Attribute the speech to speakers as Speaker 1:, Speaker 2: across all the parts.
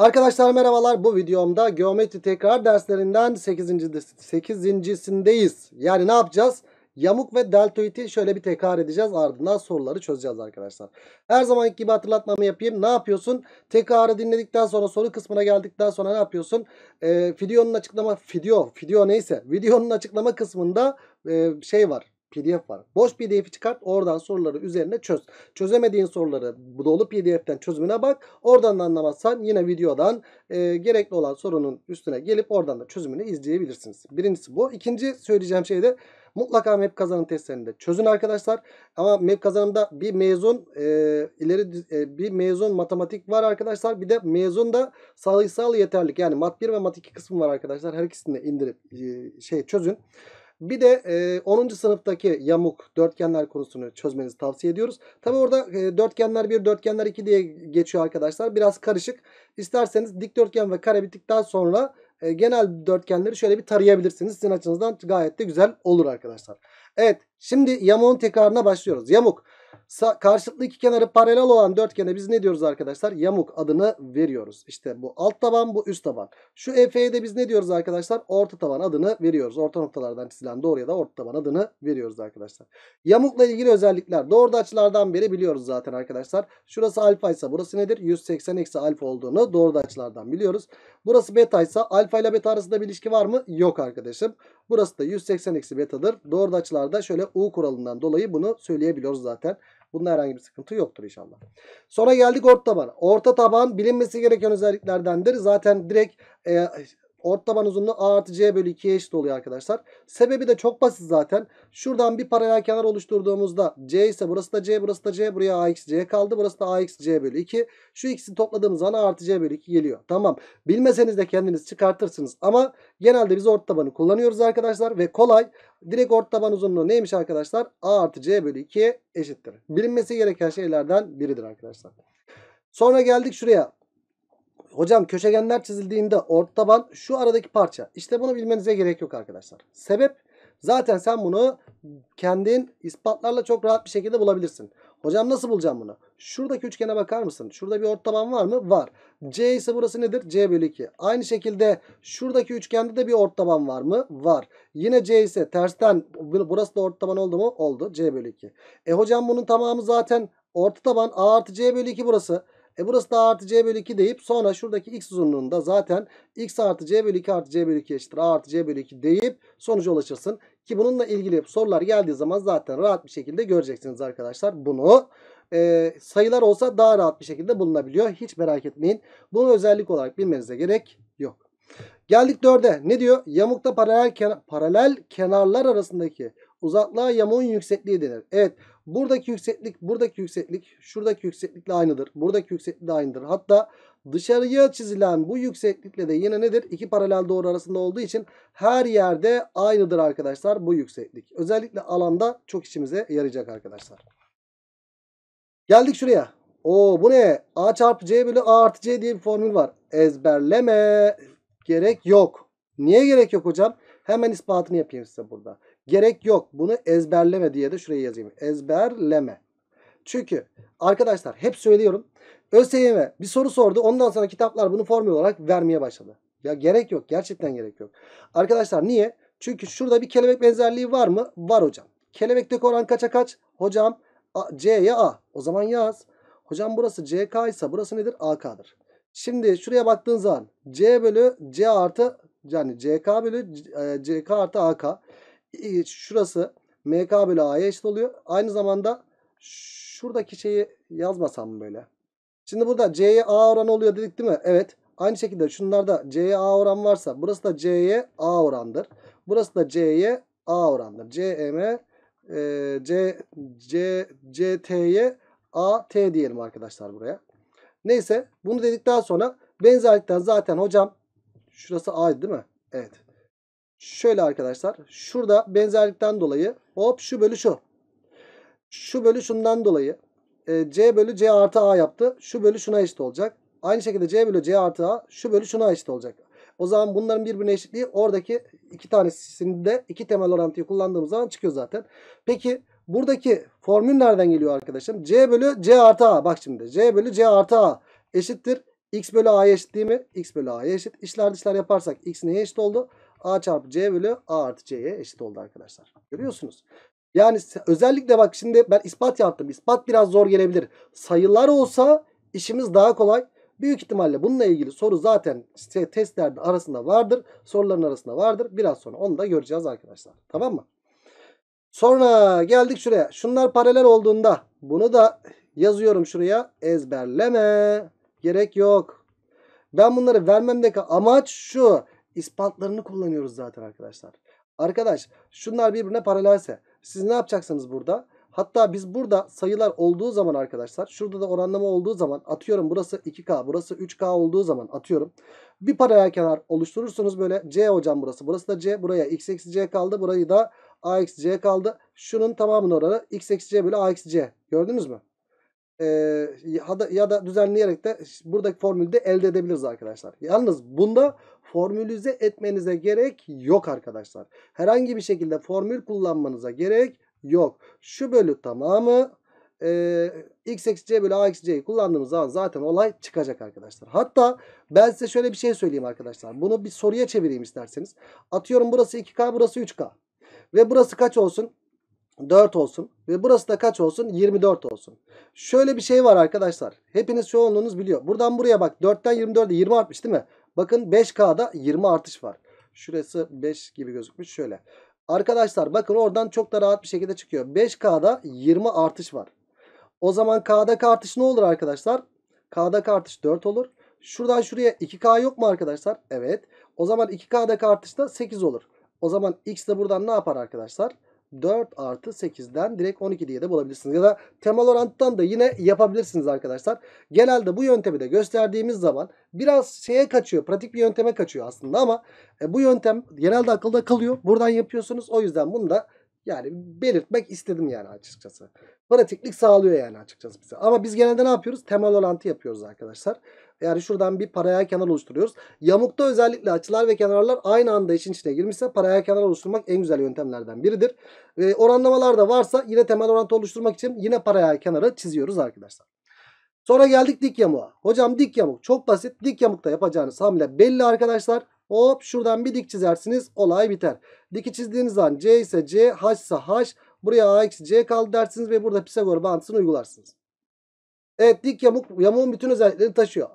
Speaker 1: Arkadaşlar merhabalar. Bu videomda geometri tekrar derslerinden 8. 8.sindeyiz. Yani ne yapacağız? Yamuk ve deltoidi şöyle bir tekrar edeceğiz. Ardından soruları çözeceğiz arkadaşlar. Her zamanki gibi hatırlatmamı yapayım. Ne yapıyorsun? Tekrarı dinledikten sonra soru kısmına geldikten sonra ne yapıyorsun? Ee, videonun açıklama video video neyse videonun açıklama kısmında e, şey var PDF var. Boş PDF'i çıkart oradan soruları üzerine çöz. Çözemediğin soruları bu dolu PDF'ten çözümüne bak. Oradan da anlamazsan yine videodan e, gerekli olan sorunun üstüne gelip oradan da çözümünü izleyebilirsiniz. Birincisi bu. İkinci söyleyeceğim şey de mutlaka MEP kazanım testlerini de çözün arkadaşlar. Ama MEP kazanımda bir mezun e, ileri e, bir mezun matematik var arkadaşlar. Bir de mezun da sayısal yeterlik yani mat 1 ve mat 2 kısmı var arkadaşlar. Her ikisini de indirip e, şey çözün. Bir de e, 10. sınıftaki yamuk dörtgenler konusunu çözmenizi tavsiye ediyoruz. Tabi orada e, dörtgenler 1, dörtgenler 2 diye geçiyor arkadaşlar. Biraz karışık. İsterseniz dikdörtgen ve kare bittikten sonra e, genel dörtgenleri şöyle bir tarayabilirsiniz. Sizin açınızdan gayet de güzel olur arkadaşlar. Evet şimdi yamuğun tekrarına başlıyoruz. Yamuk. Sa karşılıklı iki kenarı paralel olan dörtgene biz ne diyoruz arkadaşlar? Yamuk adını veriyoruz. İşte bu alt taban bu üst taban. Şu EF'ye de biz ne diyoruz arkadaşlar? Orta taban adını veriyoruz. Orta noktalardan çizilen doğruya da orta taban adını veriyoruz arkadaşlar. Yamukla ilgili özellikler doğru açılardan beri biliyoruz zaten arkadaşlar. Şurası alfa ise burası nedir? 180 eksi alfa olduğunu doğru açılardan biliyoruz. Burası beta ise alfa ile beta arasında bir ilişki var mı? Yok arkadaşım. Burası da 180 eksi betadır. Doğru açılarda şöyle U kuralından dolayı bunu söyleyebiliyoruz zaten. Bunda herhangi bir sıkıntı yoktur inşallah. Sonra geldik orta tabana Orta taban bilinmesi gereken özelliklerdendir. Zaten direkt e, Ort taban uzunluğu a artı c bölü 2'ye eşit oluyor arkadaşlar. Sebebi de çok basit zaten. Şuradan bir paralel kenar oluşturduğumuzda c ise burası da c burası da c buraya a c kaldı. Burası da a c bölü 2. Şu ikisini topladığımız zaman a artı c bölü 2 geliyor. Tamam bilmeseniz de kendiniz çıkartırsınız ama genelde biz ort tabanı kullanıyoruz arkadaşlar ve kolay. Direkt ort taban uzunluğu neymiş arkadaşlar? a artı c bölü 2'ye eşittir. Bilinmesi gereken şeylerden biridir arkadaşlar. Sonra geldik şuraya. Hocam köşegenler çizildiğinde orta taban şu aradaki parça. İşte bunu bilmenize gerek yok arkadaşlar. Sebep zaten sen bunu kendin ispatlarla çok rahat bir şekilde bulabilirsin. Hocam nasıl bulacağım bunu? Şuradaki üçgene bakar mısın? Şurada bir orta taban var mı? Var. C ise burası nedir? C bölü 2. Aynı şekilde şuradaki üçgende de bir orta taban var mı? Var. Yine C ise tersten burası da orta taban oldu mu? Oldu. C bölü 2. E hocam bunun tamamı zaten orta taban A artı C bölü 2 burası. E burası da artı c bölü 2 deyip sonra şuradaki x uzunluğunda zaten x artı c bölü 2 artı c bölü 2 eşittir a artı c bölü 2 deyip sonuca ulaşırsın. Ki bununla ilgili sorular geldiği zaman zaten rahat bir şekilde göreceksiniz arkadaşlar bunu. E, sayılar olsa daha rahat bir şekilde bulunabiliyor. Hiç merak etmeyin. Bunu özellik olarak bilmenize gerek yok. Geldik dörde Ne diyor? Yamukta paralel, kenar, paralel kenarlar arasındaki uzaklığa yamuğun yüksekliği denir. Evet Buradaki yükseklik, buradaki yükseklik, şuradaki yükseklikle aynıdır. Buradaki yükseklikle aynıdır. Hatta dışarıya çizilen bu yükseklikle de yine nedir? İki paralel doğru arasında olduğu için her yerde aynıdır arkadaşlar bu yükseklik. Özellikle alanda çok işimize yarayacak arkadaşlar. Geldik şuraya. Oo bu ne? A çarpı C bölü A artı C diye bir formül var. Ezberleme gerek yok. Niye gerek yok hocam? Hemen ispatını yapayım size burada. Gerek yok. Bunu ezberleme diye de şuraya yazayım. Ezberleme. Çünkü arkadaşlar hep söylüyorum. ÖSYM bir soru sordu. Ondan sonra kitaplar bunu formül olarak vermeye başladı. Ya gerek yok. Gerçekten gerek yok. Arkadaşlar niye? Çünkü şurada bir kelebek benzerliği var mı? Var hocam. Kelebekteki oran kaça kaç? Hocam C'ye A. O zaman yaz. Hocam burası CK ise burası nedir? AK'dır. Şimdi şuraya baktığın zaman C bölü C artı yani CK bölü CK e, artı AK şurası MK bölü A'ya eşit oluyor. Aynı zamanda şuradaki şeyi yazmasam böyle? Şimdi burada C'ye A oranı oluyor dedik değil mi? Evet. Aynı şekilde şunlarda C'ye A oran varsa burası da C'ye A orandır. Burası da C'ye A orandır. CM'e e, C, C, CT'ye AT diyelim arkadaşlar buraya. Neyse bunu dedikten sonra benzerlikten zaten hocam şurası A değil mi? Evet. Şöyle arkadaşlar. Şurada benzerlikten dolayı hop şu bölü şu. Şu bölü şundan dolayı e, C bölü C artı A yaptı. Şu bölü şuna eşit olacak. Aynı şekilde C bölü C artı A şu bölü şuna eşit olacak. O zaman bunların birbirine eşitliği oradaki iki tanesinde iki temel orantıyı kullandığımız zaman çıkıyor zaten. Peki buradaki formül nereden geliyor arkadaşım? C bölü C artı A. Bak şimdi C bölü C artı A eşittir. X bölü A'ya eşit değil mi? X bölü A'ya eşit. İşler dışlar yaparsak X neye eşit oldu? A çarpı C bölü A artı C'ye eşit oldu arkadaşlar. Görüyorsunuz. Yani özellikle bak şimdi ben ispat yaptım. İspat biraz zor gelebilir. Sayılar olsa işimiz daha kolay. Büyük ihtimalle bununla ilgili soru zaten işte testlerde arasında vardır. Soruların arasında vardır. Biraz sonra onu da göreceğiz arkadaşlar. Tamam mı? Sonra geldik şuraya. Şunlar paralel olduğunda bunu da yazıyorum şuraya. Ezberleme. Gerek yok. Ben bunları vermemdeki amaç şu ispatlarını kullanıyoruz zaten arkadaşlar. Arkadaş şunlar birbirine paralelse siz ne yapacaksınız burada? Hatta biz burada sayılar olduğu zaman arkadaşlar şurada da oranlama olduğu zaman atıyorum burası 2K burası 3K olduğu zaman atıyorum. Bir paralel kenar oluşturursunuz böyle C hocam burası burası da C buraya x eksi C kaldı burayı da a eksi C kaldı. Şunun tamamının oranı x eksi C bölü a eksi C gördünüz mü? E, ya, da, ya da düzenleyerek de buradaki formülde elde edebiliriz arkadaşlar. Yalnız bunda formülüze etmenize gerek yok arkadaşlar. Herhangi bir şekilde formül kullanmanıza gerek yok. Şu bölü tamamı e, x eksi c bölü a eksi c'yi kullandığımız zaman zaten olay çıkacak arkadaşlar. Hatta ben size şöyle bir şey söyleyeyim arkadaşlar. Bunu bir soruya çevireyim isterseniz. Atıyorum burası 2k burası 3k. Ve burası kaç olsun? 4 olsun ve burası da kaç olsun? 24 olsun. Şöyle bir şey var arkadaşlar. Hepiniz çoğunluğunuz biliyor. Buradan buraya bak 4'ten 24'e 20 artmış değil mi? Bakın 5K'da 20 artış var. Şurası 5 gibi gözükmüş şöyle. Arkadaşlar bakın oradan çok da rahat bir şekilde çıkıyor. 5K'da 20 artış var. O zaman K'daki artış ne olur arkadaşlar? K'daki artış 4 olur. Şuradan şuraya 2K yok mu arkadaşlar? Evet. O zaman 2K'daki artış da 8 olur. O zaman X de buradan ne yapar arkadaşlar? Arkadaşlar. 4 artı 8'den direkt 12 diye de bulabilirsiniz. Ya da temel orantıdan da yine yapabilirsiniz arkadaşlar. Genelde bu yöntemi de gösterdiğimiz zaman biraz şeye kaçıyor. Pratik bir yönteme kaçıyor aslında ama e, bu yöntem genelde akılda kalıyor. Buradan yapıyorsunuz. O yüzden bunu da yani belirtmek istedim yani açıkçası. Pratiklik sağlıyor yani açıkçası bize. Ama biz genelde ne yapıyoruz? Temel orantı yapıyoruz arkadaşlar. Yani şuradan bir paralel kenar oluşturuyoruz. Yamukta özellikle açılar ve kenarlar aynı anda işin içine girmişse paralel kenar oluşturmak en güzel yöntemlerden biridir. E, oranlamalar da varsa yine temel orantı oluşturmak için yine paralel kenarı çiziyoruz arkadaşlar. Sonra geldik dik yamuğa. Hocam dik yamuk çok basit. Dik yamukta yapacağınız hamle belli arkadaşlar. Hop şuradan bir dik çizersiniz olay biter. Diki çizdiğiniz zaman C ise C, H ise H. Buraya A eksi C kaldı dersiniz ve burada Pisagor bağıntısını uygularsınız. Evet dik yamuk yamuğun bütün özelliklerini taşıyor.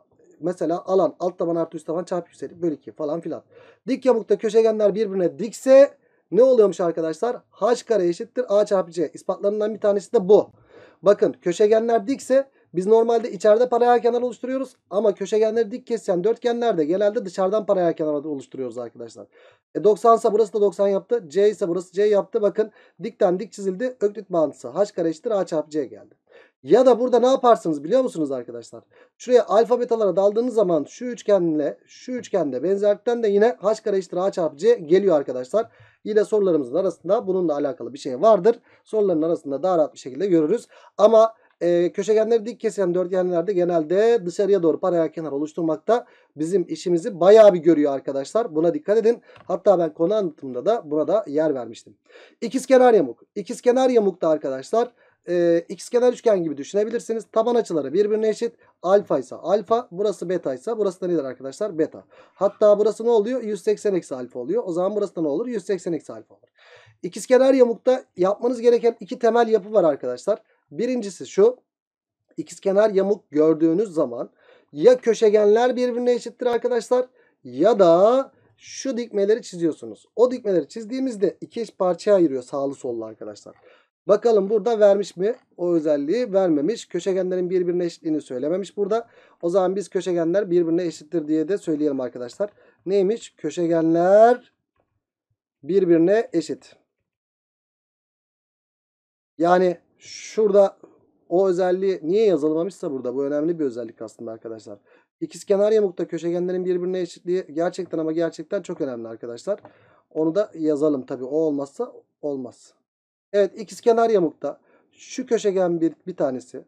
Speaker 1: Mesela alan alt taban artı üst taban çarpı yükseli bölü 2 falan filan. Dik yamukta köşegenler birbirine dikse ne oluyormuş arkadaşlar? H kare eşittir A çarpı C. İspatlarından bir tanesi de bu. Bakın köşegenler dikse biz normalde içeride paralel kenar oluşturuyoruz ama köşegenleri dik kesişen dörtgenlerde genelde dışarıdan paralel kenar oluşturuyoruz arkadaşlar. E 90 ise burası da 90 yaptı. C ise burası C yaptı. Bakın dikten dik çizildi. Öklit bağıntısı. H kare eşittir A çarpı C geldi. Ya da burada ne yaparsınız biliyor musunuz arkadaşlar? Şuraya alfabetalara daldığınız zaman şu üçgenle şu üçgende benzerlikten de yine h kare eşittir h çarpı c geliyor arkadaşlar. Yine sorularımızın arasında bunun da alakalı bir şey vardır. Soruların arasında daha rahat bir şekilde görürüz. Ama e, köşegenleri dik kesen dörtgenlerde genelde dışarıya doğru paralel kenar oluşturmakta bizim işimizi bayağı bir görüyor arkadaşlar. Buna dikkat edin. Hatta ben konu anlatımında da buna da yer vermiştim. İkizkenar yamuk. İkizkenar yamukta arkadaşlar e, x kenar üçgen gibi düşünebilirsiniz. Taban açıları birbirine eşit. Alfa ise alfa. Burası beta ise burası da nedir arkadaşlar? Beta. Hatta burası ne oluyor? 180 eksi alfa oluyor. O zaman burası da ne olur? 180 eksi alfa olur. İkizkenar yamukta yapmanız gereken iki temel yapı var arkadaşlar. Birincisi şu. İkizkenar yamuk gördüğünüz zaman ya köşegenler birbirine eşittir arkadaşlar ya da şu dikmeleri çiziyorsunuz. O dikmeleri çizdiğimizde iki eş parçaya ayırıyor sağlı sollu arkadaşlar. Bakalım burada vermiş mi o özelliği? Vermemiş. Köşegenlerin birbirine eşitliğini söylememiş burada. O zaman biz köşegenler birbirine eşittir diye de söyleyelim arkadaşlar. Neymiş? Köşegenler birbirine eşit. Yani şurada o özelliği niye yazılmamışsa burada bu önemli bir özellik aslında arkadaşlar. İkizkenar yamukta köşegenlerin birbirine eşitliği gerçekten ama gerçekten çok önemli arkadaşlar. Onu da yazalım tabii. O olmazsa olmaz. Evet ikizkenar yamukta şu köşegen bir, bir tanesi.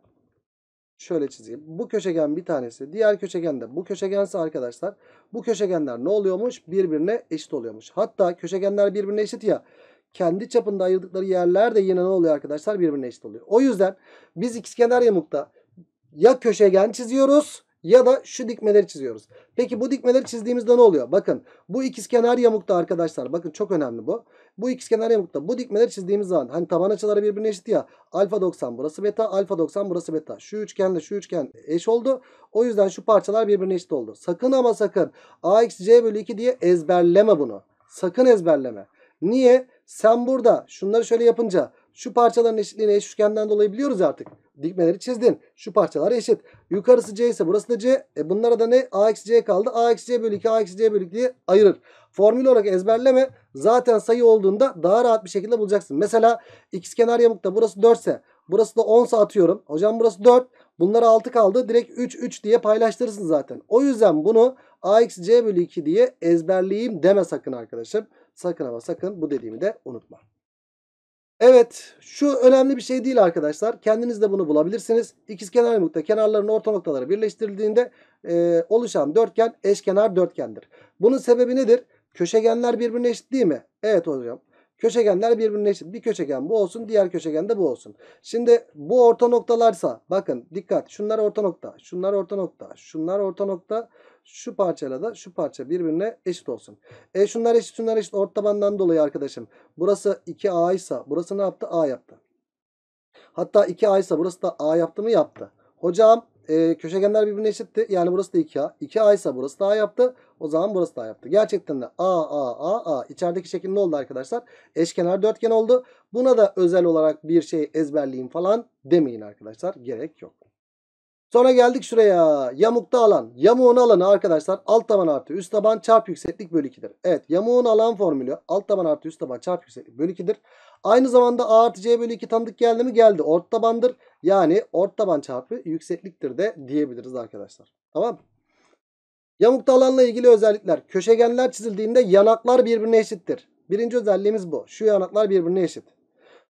Speaker 1: Şöyle çizeyim. Bu köşegen bir tanesi. Diğer köşegen de bu köşegense arkadaşlar. Bu köşegenler ne oluyormuş? Birbirine eşit oluyormuş. Hatta köşegenler birbirine eşit ya. Kendi çapında ayırdıkları yerler de yine ne oluyor arkadaşlar? Birbirine eşit oluyor. O yüzden biz ikizkenar yamukta ya köşegen çiziyoruz ya da şu dikmeleri çiziyoruz. Peki bu dikmeleri çizdiğimizde ne oluyor? Bakın bu ikizkenar yamukta arkadaşlar bakın çok önemli bu. Bu ikizkenar yamukta bu dikmeleri çizdiğimiz zaman hani taban açıları birbirine eşit ya. Alfa 90 burası beta, alfa 90 burası beta. Şu üçgenle şu üçgen eş oldu. O yüzden şu parçalar birbirine eşit oldu. Sakın ama sakın AXC bölü 2 diye ezberleme bunu. Sakın ezberleme. Niye? Sen burada şunları şöyle yapınca şu parçaların eşitliğini eş üçgenden dolayı biliyoruz artık. Dikmeleri çizdin. Şu parçalar eşit. Yukarısı C ise burası da C. E bunlara da ne? A eksi C kaldı. A eksi C bölü 2 A eksi C bölü 2'yi ayırır. Formül olarak ezberleme. Zaten sayı olduğunda daha rahat bir şekilde bulacaksın. Mesela x kenar yamukta burası 4 ise burası da 10 atıyorum. Hocam burası 4. Bunlara 6 kaldı. Direkt 3 3 diye paylaştırırsın zaten. O yüzden bunu A eksi C bölü 2 diye ezberleyeyim deme sakın arkadaşım. Sakın ama sakın bu dediğimi de unutma. Evet şu önemli bir şey değil arkadaşlar. Kendiniz de bunu bulabilirsiniz. İkizkenar yamukta kenarların orta noktaları birleştirildiğinde e, oluşan dörtgen eşkenar dörtgendir. Bunun sebebi nedir? Köşegenler birbirine eşit değil mi? Evet hocam. Köşegenler birbirine eşit. Bir köşegen bu olsun. Diğer köşegen de bu olsun. Şimdi bu orta noktalarsa bakın dikkat. Şunlar orta nokta. Şunlar orta nokta. Şunlar orta nokta. Şu parçayla da şu parça birbirine eşit olsun. E şunlar eşit şunlar eşit. Orta bandan dolayı arkadaşım. Burası 2A ise burası ne yaptı? A yaptı. Hatta 2A ise burası da A yaptı mı? Yaptı. Hocam e, köşegenler birbirine eşitti. Yani burası da 2A. 2A ise burası da A yaptı. O zaman burası da A yaptı. Gerçekten de A, A, A, A. İçerideki şekil ne oldu arkadaşlar? Eşkenar dörtgen oldu. Buna da özel olarak bir şey ezberleyin falan demeyin arkadaşlar. Gerek yok. Sonra geldik şuraya. Yamukta alan. Yamuğun alanı arkadaşlar alt taban artı üst taban çarpı yükseklik bölü 2'dir. Evet yamuğun alan formülü alt taban artı üst taban çarpı yükseklik bölü 2'dir. Aynı zamanda A artı C bölü 2 tanıdık geldi mi? Geldi. Ort tabandır. Yani ort taban çarpı yüksekliktir de diyebiliriz arkadaşlar. Tamam mı? Yamukta alanla ilgili özellikler. Köşegenler çizildiğinde yanaklar birbirine eşittir. Birinci özelliğimiz bu. Şu yanaklar birbirine eşit.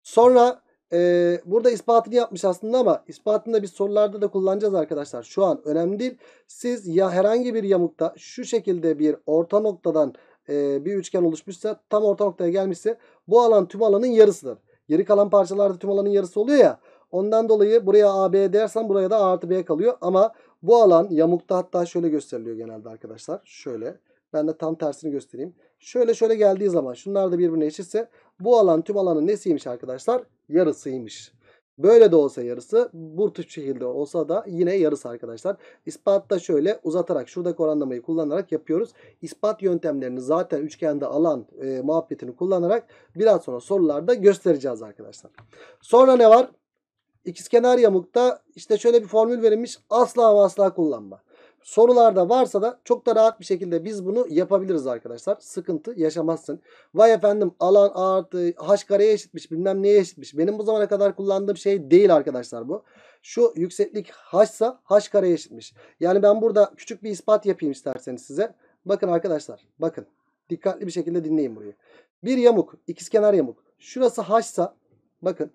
Speaker 1: Sonra e, burada ispatını yapmış aslında ama ispatını da biz sorularda da kullanacağız arkadaşlar. Şu an önemli değil. Siz ya herhangi bir yamukta şu şekilde bir orta noktadan e, bir üçgen oluşmuşsa tam orta noktaya gelmişse bu alan tüm alanın yarısıdır. Geri kalan parçalarda tüm alanın yarısı oluyor ya. Ondan dolayı buraya AB dersen buraya da A artı B kalıyor. Ama bu alan yamukta hatta şöyle gösteriliyor genelde arkadaşlar. Şöyle. Ben de tam tersini göstereyim. Şöyle şöyle geldiği zaman şunlar da birbirine eşitse bu alan tüm alanın nesiymiş arkadaşlar? Yarısıymış. Böyle de olsa yarısı, bu şekilde olsa da yine yarısı arkadaşlar. İspatta şöyle uzatarak şuradaki oranlamayı kullanarak yapıyoruz. İspat yöntemlerini zaten üçgende alan e, muhabbetini kullanarak biraz sonra sorularda göstereceğiz arkadaşlar. Sonra ne var? İkizkenar yamukta işte şöyle bir formül verilmiş. Asla asla kullanma. Sorularda varsa da çok da rahat bir şekilde biz bunu yapabiliriz arkadaşlar. Sıkıntı yaşamazsın. Vay efendim alan artı h kareye eşitmiş bilmem neye eşitmiş. Benim bu zamana kadar kullandığım şey değil arkadaşlar bu. Şu yükseklik h'sa h kareye eşitmiş. Yani ben burada küçük bir ispat yapayım isterseniz size. Bakın arkadaşlar bakın. Dikkatli bir şekilde dinleyin burayı. Bir yamuk ikizkenar yamuk. Şurası h'sa bakın.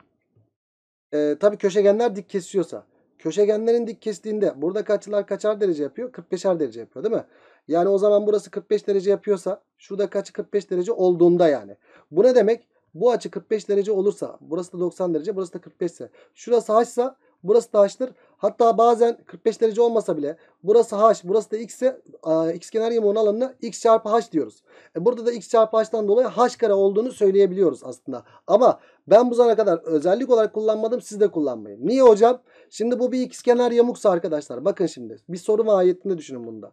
Speaker 1: E, tabii köşegenler dik kesiyorsa Köşegenlerin dik kestiğinde burada açılar kaçar derece yapıyor? 45'er derece yapıyor değil mi? Yani o zaman burası 45 derece yapıyorsa şuradaki açı 45 derece olduğunda yani. Bu ne demek? Bu açı 45 derece olursa burası da 90 derece burası da 45 ise. Şurası h'sa burası da h'tır. Hatta bazen 45 derece olmasa bile burası h burası da x ise e, x kenar yamuğun alanına x çarpı h diyoruz. E burada da x çarpı h'tan dolayı h kare olduğunu söyleyebiliyoruz aslında. Ama ben bu zamana kadar özellik olarak kullanmadım siz de kullanmayın. Niye hocam? Şimdi bu bir kenar yamuksa arkadaşlar bakın şimdi bir soru mahiyetinde düşünün bunda.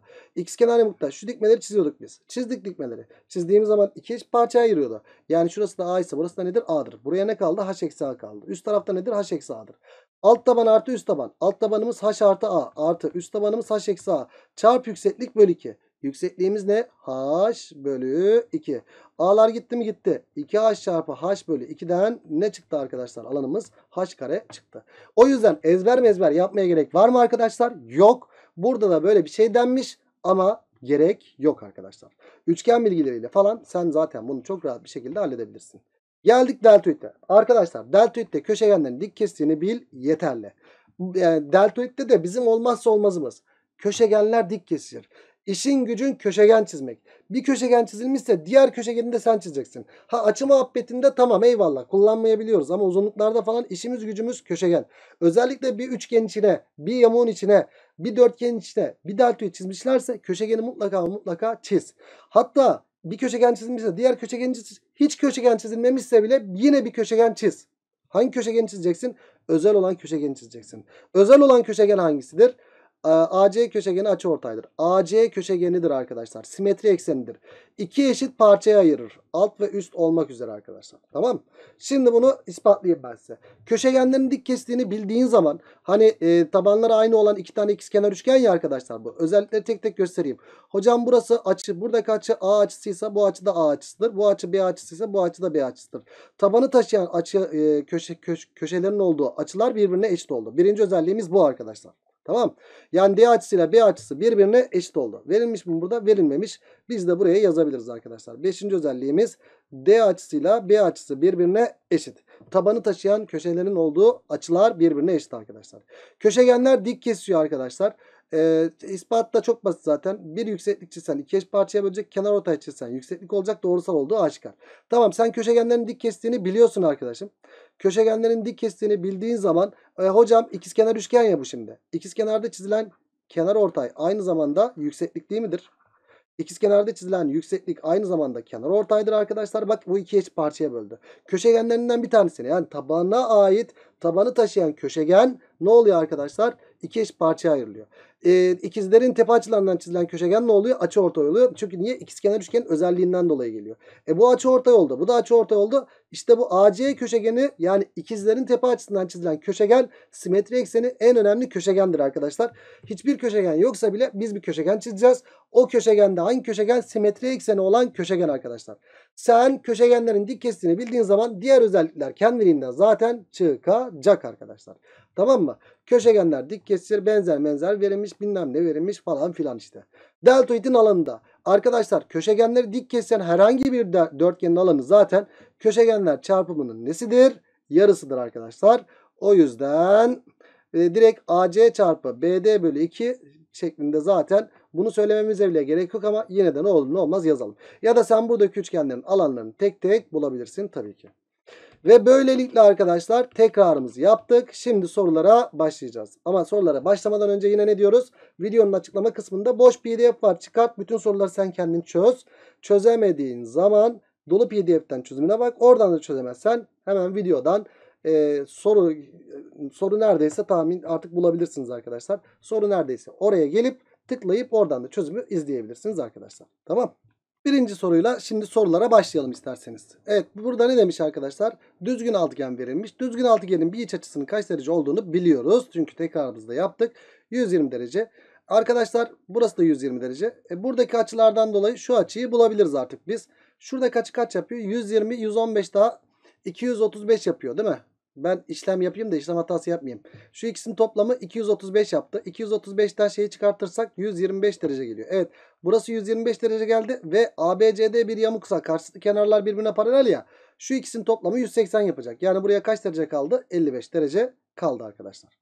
Speaker 1: kenar yamukta şu dikmeleri çiziyorduk biz. Çizdik dikmeleri. Çizdiğimiz zaman iki eş parçaya ayırıyordu. Yani şurası da A ise burası da nedir? A'dır. Buraya ne kaldı? H eksi A kaldı. Üst tarafta nedir? H eksi A'dır. Alt taban artı üst taban. Alt tabanımız H artı A artı üst tabanımız H eksi A. Çarp yükseklik bölü 2. Yüksekliğimiz ne? H bölü 2. A'lar gitti mi gitti. 2H çarpı H bölü 2'den ne çıktı arkadaşlar? Alanımız H kare çıktı. O yüzden ezber mezber yapmaya gerek var mı arkadaşlar? Yok. Burada da böyle bir şey denmiş ama gerek yok arkadaşlar. Üçgen bilgileriyle falan sen zaten bunu çok rahat bir şekilde halledebilirsin. Geldik deltoid'e. Arkadaşlar deltoid'de köşegenlerin dik kestiğini bil yeterli. Yani deltoid'de de bizim olmazsa olmazımız. Köşegenler dik kesir. İşin gücün köşegen çizmek. Bir köşegen çizilmişse diğer köşegeni de sen çizeceksin. Ha açı muhabbetinde tamam eyvallah kullanmayabiliyoruz ama uzunluklarda falan işimiz gücümüz köşegen. Özellikle bir üçgen içine, bir yamuğun içine, bir dörtgen içine, bir deltoyu çizmişlerse köşegeni mutlaka mutlaka çiz. Hatta bir köşegen çizilmişse diğer köşegen çiz. Hiç köşegen çizilmemişse bile yine bir köşegen çiz. Hangi köşegeni çizeceksin? Özel olan köşegeni çizeceksin. Özel olan köşegen hangisidir? Ee, AC köşegeni açıortaydır. AC köşegenidir arkadaşlar. Simetri eksenidir. İki eşit parçaya ayırır. Alt ve üst olmak üzere arkadaşlar. Tamam Şimdi bunu ispatlayayım ben size. Köşegenlerin dik kestiğini bildiğin zaman hani e, tabanları aynı olan iki tane ikizkenar üçgen ya arkadaşlar bu. Özellikleri tek tek göstereyim. Hocam burası açı. Buradaki açı A açısıysa bu açı da A açısıdır. Bu açı B açısıysa bu açı da B açısıdır. Tabanı taşıyan açı e, köşe, köşe köşelerin olduğu açılar birbirine eşit oldu. Birinci özelliğimiz bu arkadaşlar. Tamam. Yani D açısıyla B açısı birbirine eşit oldu. Verilmiş mi burada? Verilmemiş. Biz de buraya yazabiliriz arkadaşlar. Beşinci özelliğimiz D açısıyla B açısı birbirine eşit. Tabanı taşıyan köşelerin olduğu açılar birbirine eşit arkadaşlar. Köşegenler dik kesiyor arkadaşlar. E, ispat da çok basit zaten. Bir yükseklik çizsen iki eş parçaya bölecek kenar ortay çizsen yükseklik olacak doğrusal olduğu aşikar. Tamam sen köşegenlerin dik kestiğini biliyorsun arkadaşım. Köşegenlerin dik kestiğini bildiğin zaman e, hocam ikizkenar üçgen ya bu şimdi. İkizkenarda çizilen kenar ortay aynı zamanda yükseklik değil midir? İkizkenarda çizilen yükseklik aynı zamanda kenar ortaydır arkadaşlar. Bak bu iki eş parçaya böldü. Köşegenlerinden bir tanesini yani tabana ait tabanı taşıyan köşegen ne oluyor arkadaşlar? İki eş parçaya ayrılıyor e, ikizlerin tepe açılarından çizilen köşegen ne oluyor? Açı ortay oluyor. Çünkü niye? İkizkenar üçgenin özelliğinden dolayı geliyor. E bu açı ortay oldu. Bu da açı ortay oldu. İşte bu AC köşegeni yani ikizlerin tepe açısından çizilen köşegen simetri ekseni en önemli köşegendir arkadaşlar. Hiçbir köşegen yoksa bile biz bir köşegen çizeceğiz. O köşegende hangi köşegen? Simetri ekseni olan köşegen arkadaşlar. Sen köşegenlerin dik kestiğini bildiğin zaman diğer özellikler kendiliğinden zaten çıkacak arkadaşlar. Tamam mı? Köşegenler dik kesir benzer benzer verilmiş verilmiş bilmem ne verilmiş falan filan işte. Deltoidin alanında arkadaşlar köşegenleri dik kesen herhangi bir dörtgenin alanı zaten köşegenler çarpımının nesidir? Yarısıdır arkadaşlar. O yüzden e, direkt AC çarpı BD bölü 2 şeklinde zaten bunu söylememize bile gerek yok ama yine de ne olur ne olmaz yazalım. Ya da sen buradaki üçgenlerin alanlarını tek tek bulabilirsin tabii ki. Ve böylelikle arkadaşlar tekrarımızı yaptık. Şimdi sorulara başlayacağız. Ama sorulara başlamadan önce yine ne diyoruz? Videonun açıklama kısmında boş pdf var. Çıkart bütün soruları sen kendin çöz. Çözemediğin zaman dolu pdf'ten çözümüne bak. Oradan da çözemezsen hemen videodan e, soru soru neredeyse tahmin artık bulabilirsiniz arkadaşlar. Soru neredeyse oraya gelip tıklayıp oradan da çözümü izleyebilirsiniz arkadaşlar. Tamam. Birinci soruyla şimdi sorulara başlayalım isterseniz. Evet burada ne demiş arkadaşlar? Düzgün altıgen verilmiş. Düzgün altıgenin bir iç açısının kaç derece olduğunu biliyoruz. Çünkü tekrarımızda yaptık. 120 derece. Arkadaşlar burası da 120 derece. E, buradaki açılardan dolayı şu açıyı bulabiliriz artık biz. Şurada kaç kaç yapıyor? 120, 115 daha 235 yapıyor değil mi? Ben işlem yapayım da işlem hatası yapmayayım. Şu ikisinin toplamı 235 yaptı. 235'ten şeyi çıkartırsak 125 derece geliyor. Evet burası 125 derece geldi ve ABCD bir yamuksa karşı kenarlar birbirine paralel ya. Şu ikisinin toplamı 180 yapacak. Yani buraya kaç derece kaldı? 55 derece kaldı arkadaşlar.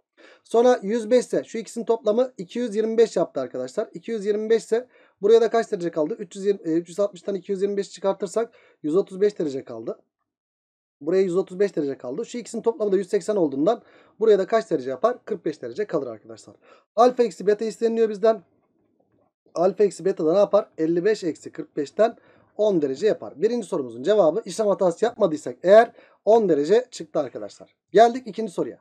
Speaker 1: Sonra 105 ise şu ikisinin toplamı 225 yaptı arkadaşlar. 225 ise buraya da kaç derece kaldı? 320, 360'tan 225 çıkartırsak 135 derece kaldı. Buraya 135 derece kaldı. Şu ikisinin toplamı da 180 olduğundan buraya da kaç derece yapar? 45 derece kalır arkadaşlar. Alfa eksi beta isteniliyor bizden. Alfa eksi beta da ne yapar? 55 eksi 45'ten 10 derece yapar. Birinci sorumuzun cevabı işlem hatası yapmadıysak eğer 10 derece çıktı arkadaşlar. Geldik ikinci soruya.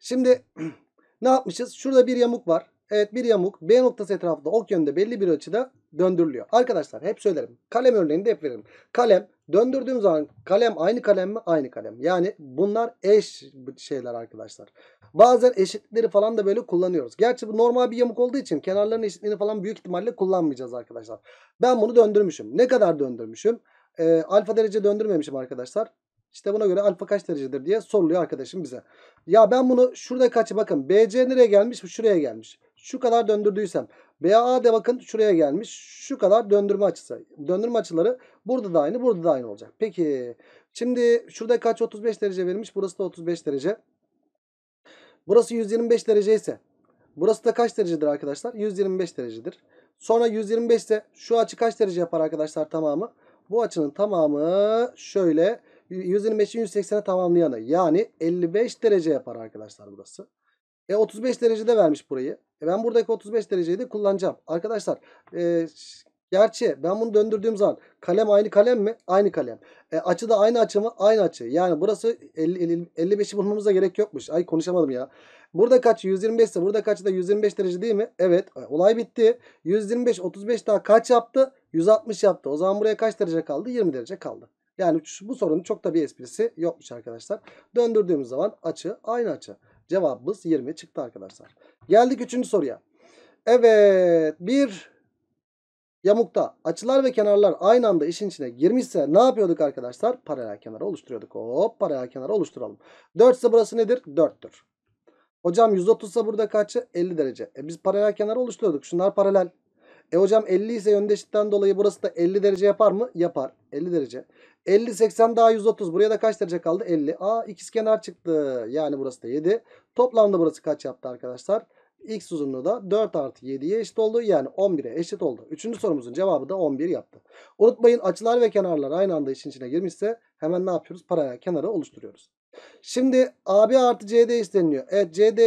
Speaker 1: Şimdi ne yapmışız? Şurada bir yamuk var. Evet bir yamuk B noktası etrafında ok yönünde belli bir açıda döndürülüyor. Arkadaşlar hep söylerim. Kalem örneğini de hep veririm. Kalem döndürdüğüm zaman kalem aynı kalem mi? Aynı kalem. Yani bunlar eş şeyler arkadaşlar. Bazen eşitleri falan da böyle kullanıyoruz. Gerçi bu normal bir yamuk olduğu için kenarların eşitliğini falan büyük ihtimalle kullanmayacağız arkadaşlar. Ben bunu döndürmüşüm. Ne kadar döndürmüşüm? Ee, alfa derece döndürmemişim arkadaşlar. İşte buna göre alfa kaç derecedir diye soruluyor arkadaşım bize. Ya ben bunu şurada kaç bakın BC nereye gelmiş şuraya gelmiş şu kadar döndürdüysem BA de bakın şuraya gelmiş. Şu kadar döndürme açısı. Döndürme açıları burada da aynı, burada da aynı olacak. Peki şimdi şurada kaç 35 derece verilmiş? Burası da 35 derece. Burası 125 derece ise burası da kaç derecedir arkadaşlar? 125 derecedir. Sonra 125 ise şu açı kaç derece yapar arkadaşlar tamamı? Bu açının tamamı şöyle 125'in 180'e tamamlayanı yani 55 derece yapar arkadaşlar burası. E 35 derecede vermiş burayı. E ben buradaki 35 dereceyi de kullanacağım. Arkadaşlar e, gerçi ben bunu döndürdüğüm zaman kalem aynı kalem mi? Aynı kalem. E, açı da aynı açı mı? Aynı açı. Yani burası 50, 50, 55'i bulmamıza gerek yokmuş. Ay konuşamadım ya. Burada kaç? 125 ise burada kaç da 125 derece değil mi? Evet. E, olay bitti. 125 35 daha kaç yaptı? 160 yaptı. O zaman buraya kaç derece kaldı? 20 derece kaldı. Yani bu sorunun çok da bir esprisi yokmuş arkadaşlar. Döndürdüğümüz zaman açı aynı açı. Cevabımız 20 çıktı arkadaşlar. Geldik 3. soruya. Evet bir yamukta açılar ve kenarlar aynı anda işin içine girmişse ne yapıyorduk arkadaşlar? Paralel kenarı oluşturuyorduk. Hop paralel kenarı oluşturalım. 4 ise burası nedir? 4'tür. Hocam 130 ise burada kaçı? 50 derece. E biz paralel kenarı oluşturuyorduk. Şunlar paralel. E hocam 50 ise yöndeşlikten dolayı burası da 50 derece yapar mı? Yapar. 50 derece. 50 80 daha 130. Buraya da kaç derece kaldı? 50. Aa ikizkenar çıktı. Yani burası da 7. Toplamda burası kaç yaptı arkadaşlar? X uzunluğu da 4 artı 7'ye eşit oldu. Yani 11'e eşit oldu. Üçüncü sorumuzun cevabı da 11 yaptı. Unutmayın açılar ve kenarlar aynı anda işin içine girmişse hemen ne yapıyoruz? Paraya kenarı oluşturuyoruz. Şimdi AB artı CD isteniliyor. Evet CD,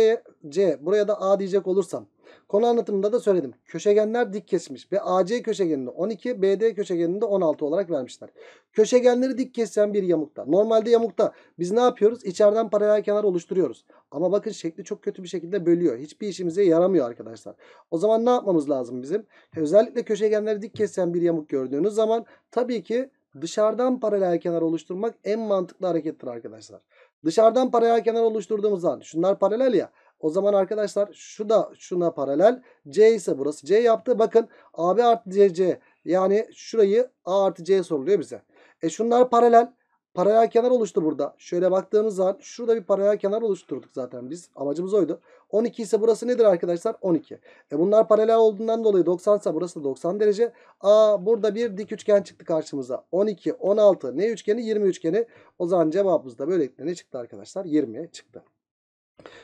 Speaker 1: C buraya da A diyecek olursam Konu anlatımında da söyledim. Köşegenler dik kesmiş ve AC köşegenini 12, BD köşegenini de 16 olarak vermişler. Köşegenleri dik kesen bir yamukta. Normalde yamukta biz ne yapıyoruz? İçeriden paralel kenar oluşturuyoruz. Ama bakın şekli çok kötü bir şekilde bölüyor. Hiçbir işimize yaramıyor arkadaşlar. O zaman ne yapmamız lazım bizim? E, özellikle köşegenleri dik kesen bir yamuk gördüğünüz zaman tabii ki dışarıdan paralel kenar oluşturmak en mantıklı harekettir arkadaşlar. Dışarıdan paralel kenar oluşturduğumuz zaman şunlar paralel ya. O zaman arkadaşlar şu da şuna paralel. C ise burası C yaptı. Bakın AB artı CC yani şurayı A artı C soruluyor bize. E şunlar paralel. Paralel kenar oluştu burada. Şöyle baktığımız zaman şurada bir paralel kenar oluşturduk zaten biz. Amacımız oydu. 12 ise burası nedir arkadaşlar? 12. E bunlar paralel olduğundan dolayı 90 ise burası da 90 derece. Aa burada bir dik üçgen çıktı karşımıza. 12, 16 ne üçgeni? 20 üçgeni. O zaman cevabımız da böylelikle ne çıktı arkadaşlar? 20 çıktı.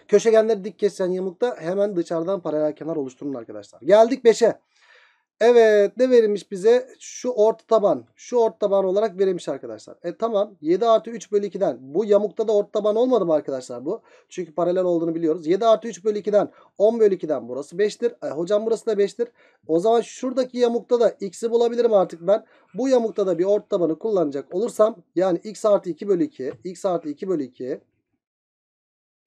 Speaker 1: Köşegenleri dik kesen yamukta hemen dışarıdan paralel kenar oluşturun arkadaşlar. Geldik 5'e. Evet ne verilmiş bize? Şu orta taban. Şu orta taban olarak verilmiş arkadaşlar. E tamam 7 artı 3 bölü 2'den. Bu yamukta da orta taban olmadı mı arkadaşlar bu? Çünkü paralel olduğunu biliyoruz. 7 artı 3 bölü 2'den 10 bölü 2'den burası 5'tir. E, hocam burası da 5'tir. O zaman şuradaki yamukta da x'i bulabilirim artık ben. Bu yamukta da bir orta tabanı kullanacak olursam yani x artı 2 bölü 2 x artı 2 bölü 2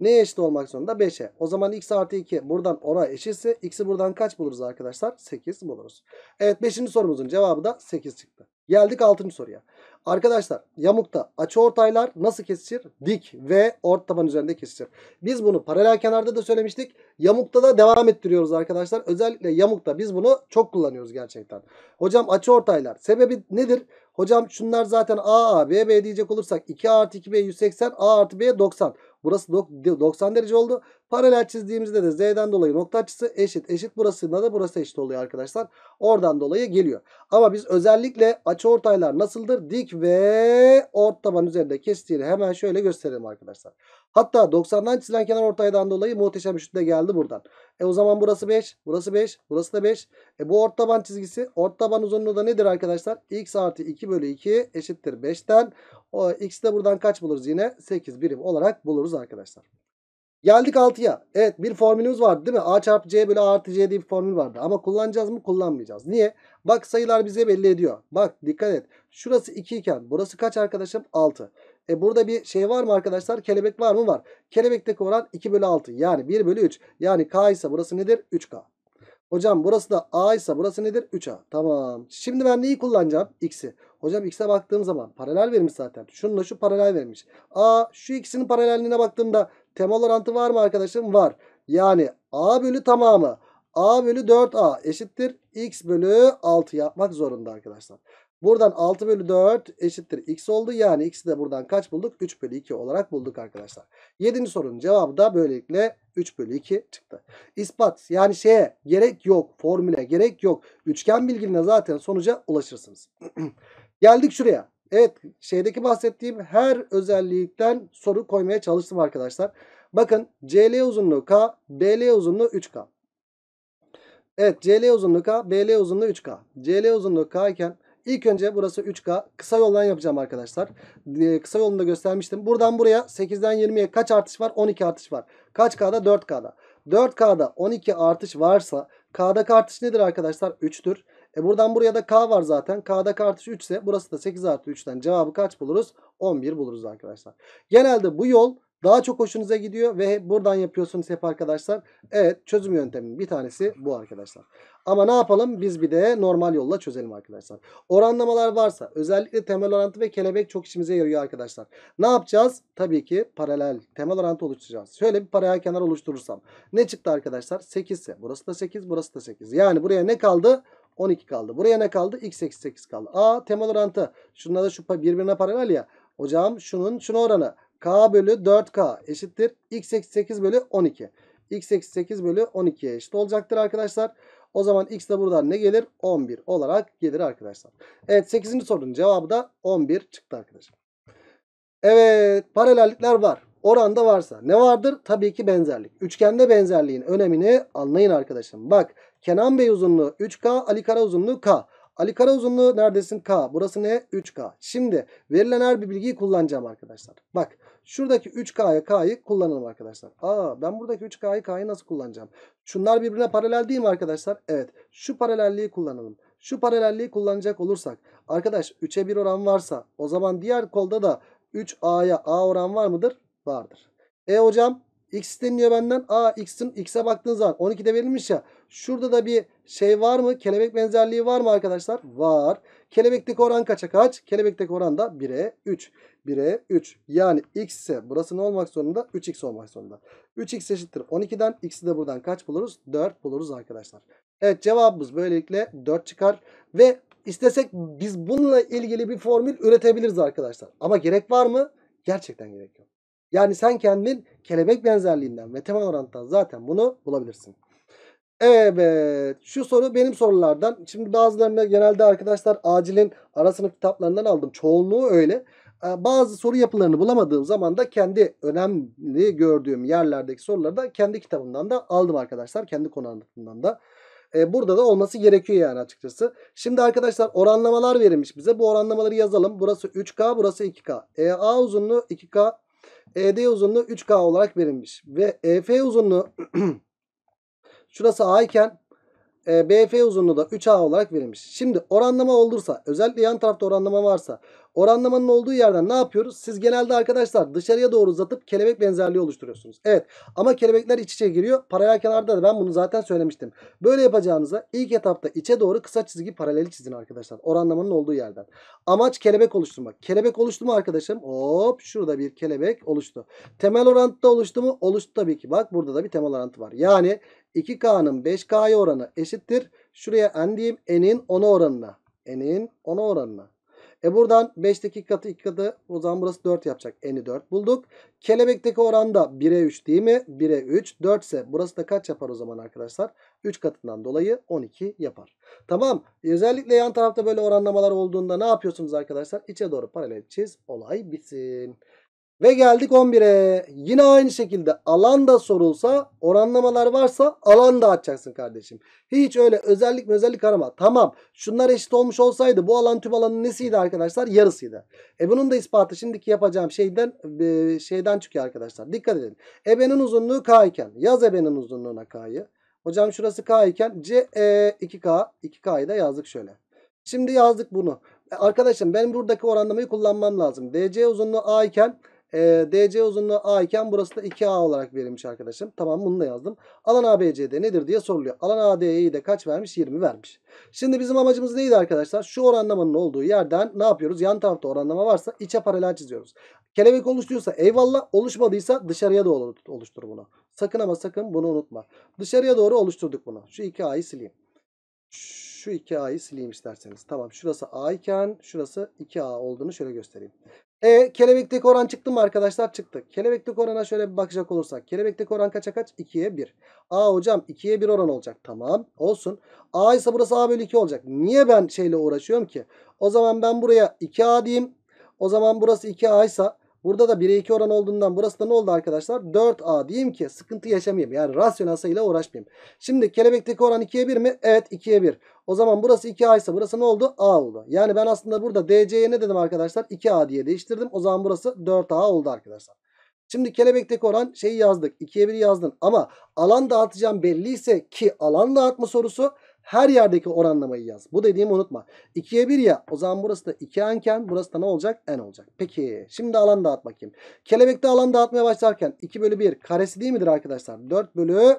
Speaker 1: Neye eşit olmak zorunda? 5'e. O zaman x artı 2 buradan 10'a eşitse x'i buradan kaç buluruz arkadaşlar? 8 buluruz. Evet 5. sorumuzun cevabı da 8 çıktı. Geldik 6. soruya. Arkadaşlar yamukta açı ortaylar nasıl kesişir? Dik ve ort taban üzerinde kesişir. Biz bunu paralel kenarda da söylemiştik. Yamukta da devam ettiriyoruz arkadaşlar. Özellikle yamukta biz bunu çok kullanıyoruz gerçekten. Hocam açı ortaylar sebebi nedir? Hocam şunlar zaten A, A, B, B diyecek olursak 2 artı 2B 180, A artı B 90. Burası 90 derece oldu. Paralel çizdiğimizde de z'den dolayı nokta açısı eşit eşit. Burasında da burası eşit oluyor arkadaşlar. Oradan dolayı geliyor. Ama biz özellikle açıortaylar nasıldır? Dik ve ort taban üzerinde kestiğini hemen şöyle gösterelim arkadaşlar. Hatta 90'dan çizilen kenar ortaydan dolayı muhteşem üçlü de geldi buradan. E o zaman burası 5. Burası 5. Burası da 5. E bu ort taban çizgisi. Ort taban uzunluğu da nedir arkadaşlar? X artı 2 bölü 2 eşittir 5'ten. O, x de buradan kaç buluruz yine? 8 birim olarak buluruz arkadaşlar. Geldik 6'ya. Evet bir formülümüz vardı değil mi? A çarpı C bölü A artı C diye bir formül vardı. Ama kullanacağız mı? Kullanmayacağız. Niye? Bak sayılar bize belli ediyor. Bak dikkat et. Şurası 2 iken burası kaç arkadaşım? 6. E burada bir şey var mı arkadaşlar? Kelebek var mı? Var. Kelebekteki oran 2 bölü 6. Yani 1 bölü 3. Yani K ise burası nedir? 3K. Hocam burası da A ise burası nedir? 3A. Tamam. Şimdi ben neyi kullanacağım? X'i. Hocam X'e baktığım zaman paralel vermiş zaten. Şununla şu paralel vermiş. A şu ikisinin paralelliğine baktığımda temel orantı var mı arkadaşım? Var. Yani A bölü tamamı. A bölü 4A eşittir. X bölü 6 yapmak zorunda arkadaşlar. Buradan 6 bölü 4 eşittir x oldu. Yani x'i de buradan kaç bulduk? 3 bölü 2 olarak bulduk arkadaşlar. 7. sorunun cevabı da böylelikle 3 bölü 2 çıktı. İspat yani şeye gerek yok. Formüle gerek yok. Üçgen bilgiliğine zaten sonuca ulaşırsınız. Geldik şuraya. Evet şeydeki bahsettiğim her özellikten soru koymaya çalıştım arkadaşlar. Bakın CL uzunluğu K, BL uzunluğu 3K. Evet CL uzunluğu K, BL uzunluğu 3K. CL uzunluğu K iken İlk önce burası 3K. Kısa yoldan yapacağım arkadaşlar. Ee, kısa yolunu da göstermiştim. Buradan buraya 8'den 20'ye kaç artış var? 12 artış var. Kaç K'da? 4K'da. 4K'da 12 artış varsa K'daki artış nedir arkadaşlar? 3'tür. E buradan buraya da K var zaten. K'daki artış 3 ise burası da 8 artı 3'ten cevabı kaç buluruz? 11 buluruz arkadaşlar. Genelde bu yol daha çok hoşunuza gidiyor ve buradan yapıyorsunuz hep arkadaşlar. Evet çözüm yönteminin bir tanesi bu arkadaşlar. Ama ne yapalım? Biz bir de normal yolla çözelim arkadaşlar. Oranlamalar varsa özellikle temel orantı ve kelebek çok işimize yarıyor arkadaşlar. Ne yapacağız? Tabii ki paralel temel orantı oluşturacağız. Şöyle bir paralel kenar oluşturursam. Ne çıktı arkadaşlar? 8 ise burası da 8 burası da 8. Yani buraya ne kaldı? 12 kaldı. Buraya ne kaldı? X eksi 8 kaldı. A temel orantı. Şunlar da şu birbirine paralel ya. Hocam şunun şuna oranı k bölü 4k eşittir x eksi 8 bölü 12. x eksi 8 bölü 12'ye eşit olacaktır arkadaşlar. O zaman x de buradan ne gelir? 11 olarak gelir arkadaşlar. Evet 8. sorunun cevabı da 11 çıktı arkadaşlar. Evet paralellikler var. Oranda varsa ne vardır? Tabii ki benzerlik. Üçgende benzerliğin önemini anlayın arkadaşım. Bak Kenan Bey uzunluğu 3K, Ali Kara uzunluğu K. Ali kara uzunluğu neredesin? K. Burası ne? 3K. Şimdi verilen her bir bilgiyi kullanacağım arkadaşlar. Bak şuradaki 3K'ya K'yı kullanalım arkadaşlar. Aa ben buradaki 3K'yı K'yı nasıl kullanacağım? Şunlar birbirine paralel değil mi arkadaşlar? Evet. Şu paralelliği kullanalım. Şu paralelliği kullanacak olursak arkadaş 3'e 1 oran varsa o zaman diğer kolda da 3A'ya A oran var mıdır? Vardır. E hocam X isteniyor benden. A X'in X'e baktığın zaman de verilmiş ya. Şurada da bir şey var mı? Kelebek benzerliği var mı arkadaşlar? Var. Kelebekteki oran kaça kaç? Kelebekteki oran da 1'e 3. 1'e 3. Yani X ise burası ne olmak zorunda? 3X olmak zorunda. 3X eşittir 12'den. X'i de buradan kaç buluruz? 4 buluruz arkadaşlar. Evet cevabımız böylelikle 4 çıkar. Ve istesek biz bununla ilgili bir formül üretebiliriz arkadaşlar. Ama gerek var mı? Gerçekten gerek yok. Yani sen kendin kelebek benzerliğinden ve temel orantıdan zaten bunu bulabilirsin. Evet şu soru benim sorulardan. Şimdi bazılarını genelde arkadaşlar acilin ara sınıf kitaplarından aldım. Çoğunluğu öyle. Ee, bazı soru yapılarını bulamadığım zaman da kendi önemli gördüğüm yerlerdeki soruları da kendi kitabımdan da aldım arkadaşlar. Kendi konu anlatımından da. Ee, burada da olması gerekiyor yani açıkçası. Şimdi arkadaşlar oranlamalar verilmiş bize. Bu oranlamaları yazalım. Burası 3K burası 2K. EA uzunluğu 2K ED uzunluğu 3K olarak verilmiş. Ve EF uzunluğu şurası A iken e, BF uzunluğu da 3A olarak verilmiş. Şimdi oranlama olursa özellikle yan tarafta oranlama varsa Oranlamanın olduğu yerden ne yapıyoruz? Siz genelde arkadaşlar dışarıya doğru uzatıp kelebek benzerliği oluşturuyorsunuz. Evet ama kelebekler iç içe giriyor. Paralel kenarda da ben bunu zaten söylemiştim. Böyle yapacağınızda ilk etapta içe doğru kısa çizgi paralel çizin arkadaşlar. Oranlamanın olduğu yerden. Amaç kelebek oluşturmak. Kelebek oluştu mu arkadaşım? Hop şurada bir kelebek oluştu. Temel orantıda oluştu mu? Oluştu tabii ki. Bak burada da bir temel orantı var. Yani 2K'nın 5K'ya oranı eşittir. Şuraya n diyeyim. N'in 10'a oranına. N'in 10'a oranına. E buradan 5'teki katı 2 katı o zaman burası 4 yapacak. N'i 4 bulduk. Kelebekteki oran da 1'e 3 değil mi? 1'e 3. 4 ise burası da kaç yapar o zaman arkadaşlar? 3 katından dolayı 12 yapar. Tamam. E, özellikle yan tarafta böyle oranlamalar olduğunda ne yapıyorsunuz arkadaşlar? İçe doğru paralel çiz. Olay bitsin. Ve geldik 11'e. Yine aynı şekilde alan da sorulsa oranlamalar varsa alan da açacaksın kardeşim. Hiç öyle özellik özellik arama. Tamam şunlar eşit olmuş olsaydı bu alan tüm alanın nesiydi arkadaşlar? Yarısıydı. E bunun da ispatı şimdiki yapacağım şeyden e, şeyden çıkıyor arkadaşlar. Dikkat edin. Ebenin uzunluğu k iken yaz ebenin uzunluğuna k'yı. Hocam şurası k iken c, e, 2k 2k'yı da yazdık şöyle. Şimdi yazdık bunu. E, arkadaşım ben buradaki oranlamayı kullanmam lazım. DC uzunluğu a iken e, ee, DC uzunluğu A iken burası da 2A olarak verilmiş arkadaşım. Tamam bunu da yazdım. Alan ABCD nedir diye soruluyor. Alan ADE'yi de kaç vermiş? 20 vermiş. Şimdi bizim amacımız neydi arkadaşlar? Şu oranlamanın olduğu yerden ne yapıyoruz? Yan tarafta oranlama varsa içe paralel çiziyoruz. Kelebek oluştuysa eyvallah oluşmadıysa dışarıya doğru oluştur bunu. Sakın ama sakın bunu unutma. Dışarıya doğru oluşturduk bunu. Şu 2A'yı sileyim. Şu 2A'yı sileyim isterseniz. Tamam şurası A iken şurası 2A olduğunu şöyle göstereyim. E kelebekteki oran çıktı mı arkadaşlar? Çıktı. Kelebekteki orana şöyle bir bakacak olursak. Kelebekteki oran kaça kaç? 2'ye 1. A hocam 2'ye 1 oran olacak. Tamam olsun. A ise burası A bölü 2 olacak. Niye ben şeyle uğraşıyorum ki? O zaman ben buraya 2A diyeyim. O zaman burası 2A ise Burada da 1'e 2 oran olduğundan burası da ne oldu arkadaşlar? 4A diyeyim ki sıkıntı yaşamayayım. Yani rasyonel sayıyla uğraşmayayım. Şimdi kelebekteki oran 2'ye 1 mi? Evet 2'ye 1. O zaman burası 2A ise burası ne oldu? A oldu. Yani ben aslında burada DC'ye ne dedim arkadaşlar? 2A diye değiştirdim. O zaman burası 4A oldu arkadaşlar. Şimdi kelebekteki oran şeyi yazdık. 2'ye 1 yazdın. Ama alan dağıtacağım belliyse ki alan dağıtma sorusu her yerdeki oranlamayı yaz. Bu dediğimi unutma. 2'ye 1 ya. O zaman burası da 2 enken burası da ne olacak? En olacak. Peki şimdi alan dağıt bakayım. Kelebekte alan dağıtmaya başlarken 2 bölü 1 karesi değil midir arkadaşlar? 4 bölü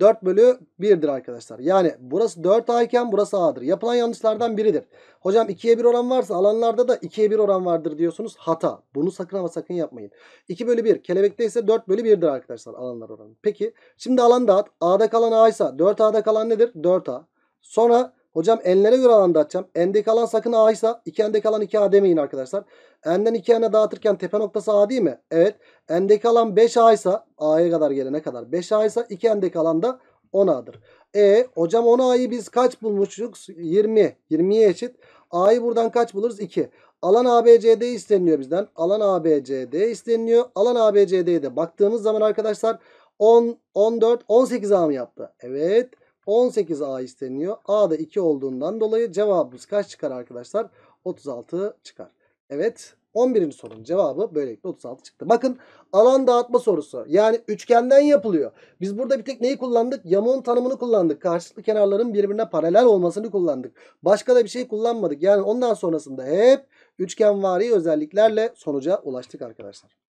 Speaker 1: 4 bölü 1'dir arkadaşlar. Yani burası 4 A iken burası A'dır. Yapılan yanlışlardan biridir. Hocam 2'ye 1 oran varsa alanlarda da 2'ye 1 oran vardır diyorsunuz. Hata. Bunu sakın ama sakın yapmayın. 2 bölü 1. Kelebekte ise 4 bölü 1'dir arkadaşlar alanlar oranı. Peki şimdi alan dağıt. A'da kalan A ise 4A'da kalan nedir? 4A. Sonra Hocam enlere göre alanda atacağım. Endeki alan sakın A ise 2 endeki alan 2A demeyin arkadaşlar. Enden 2 ene dağıtırken tepe noktası A değil mi? Evet. Endeki alan 5A ise A'ya kadar gelene kadar 5A ise 2 endeki alan da 10A'dır. E hocam 10A'yı biz kaç bulmuştuk? 20. 20'ye eşit. A'yı buradan kaç buluruz? 2. Alan ABCD isteniliyor bizden. Alan ABCD isteniliyor. Alan ABCD'ye de baktığımız zaman arkadaşlar 10, 14, 18 A mı yaptı? Evet. 18A isteniyor. A da 2 olduğundan dolayı cevabımız kaç çıkar arkadaşlar? 36 çıkar. Evet 11. sorunun cevabı böylelikle 36 çıktı. Bakın alan dağıtma sorusu. Yani üçgenden yapılıyor. Biz burada bir tek neyi kullandık? Yamuğun tanımını kullandık. Karşılıklı kenarların birbirine paralel olmasını kullandık. Başka da bir şey kullanmadık. Yani ondan sonrasında hep üçgenvari özelliklerle sonuca ulaştık arkadaşlar.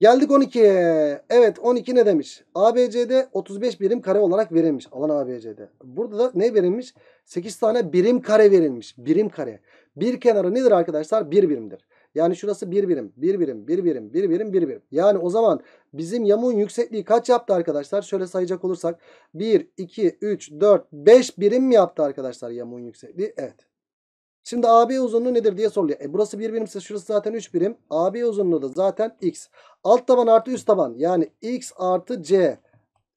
Speaker 1: Geldik 12'ye. Evet 12 ne demiş? ABCD 35 birim kare olarak verilmiş. Alan ABCD. Burada da ne verilmiş? 8 tane birim kare verilmiş. Birim kare. Bir kenarı nedir arkadaşlar? Bir birimdir. Yani şurası bir birim, bir birim, bir birim, bir birim, bir birim. Yani o zaman bizim yamuğun yüksekliği kaç yaptı arkadaşlar? Şöyle sayacak olursak 1, 2, 3, 4, 5 birim mi yaptı arkadaşlar yamuğun yüksekliği? Evet. Şimdi AB uzunluğu nedir diye soruluyor. E burası 1 birimse şurası zaten 3 birim. AB uzunluğu da zaten x. Alt taban artı üst taban yani x artı c.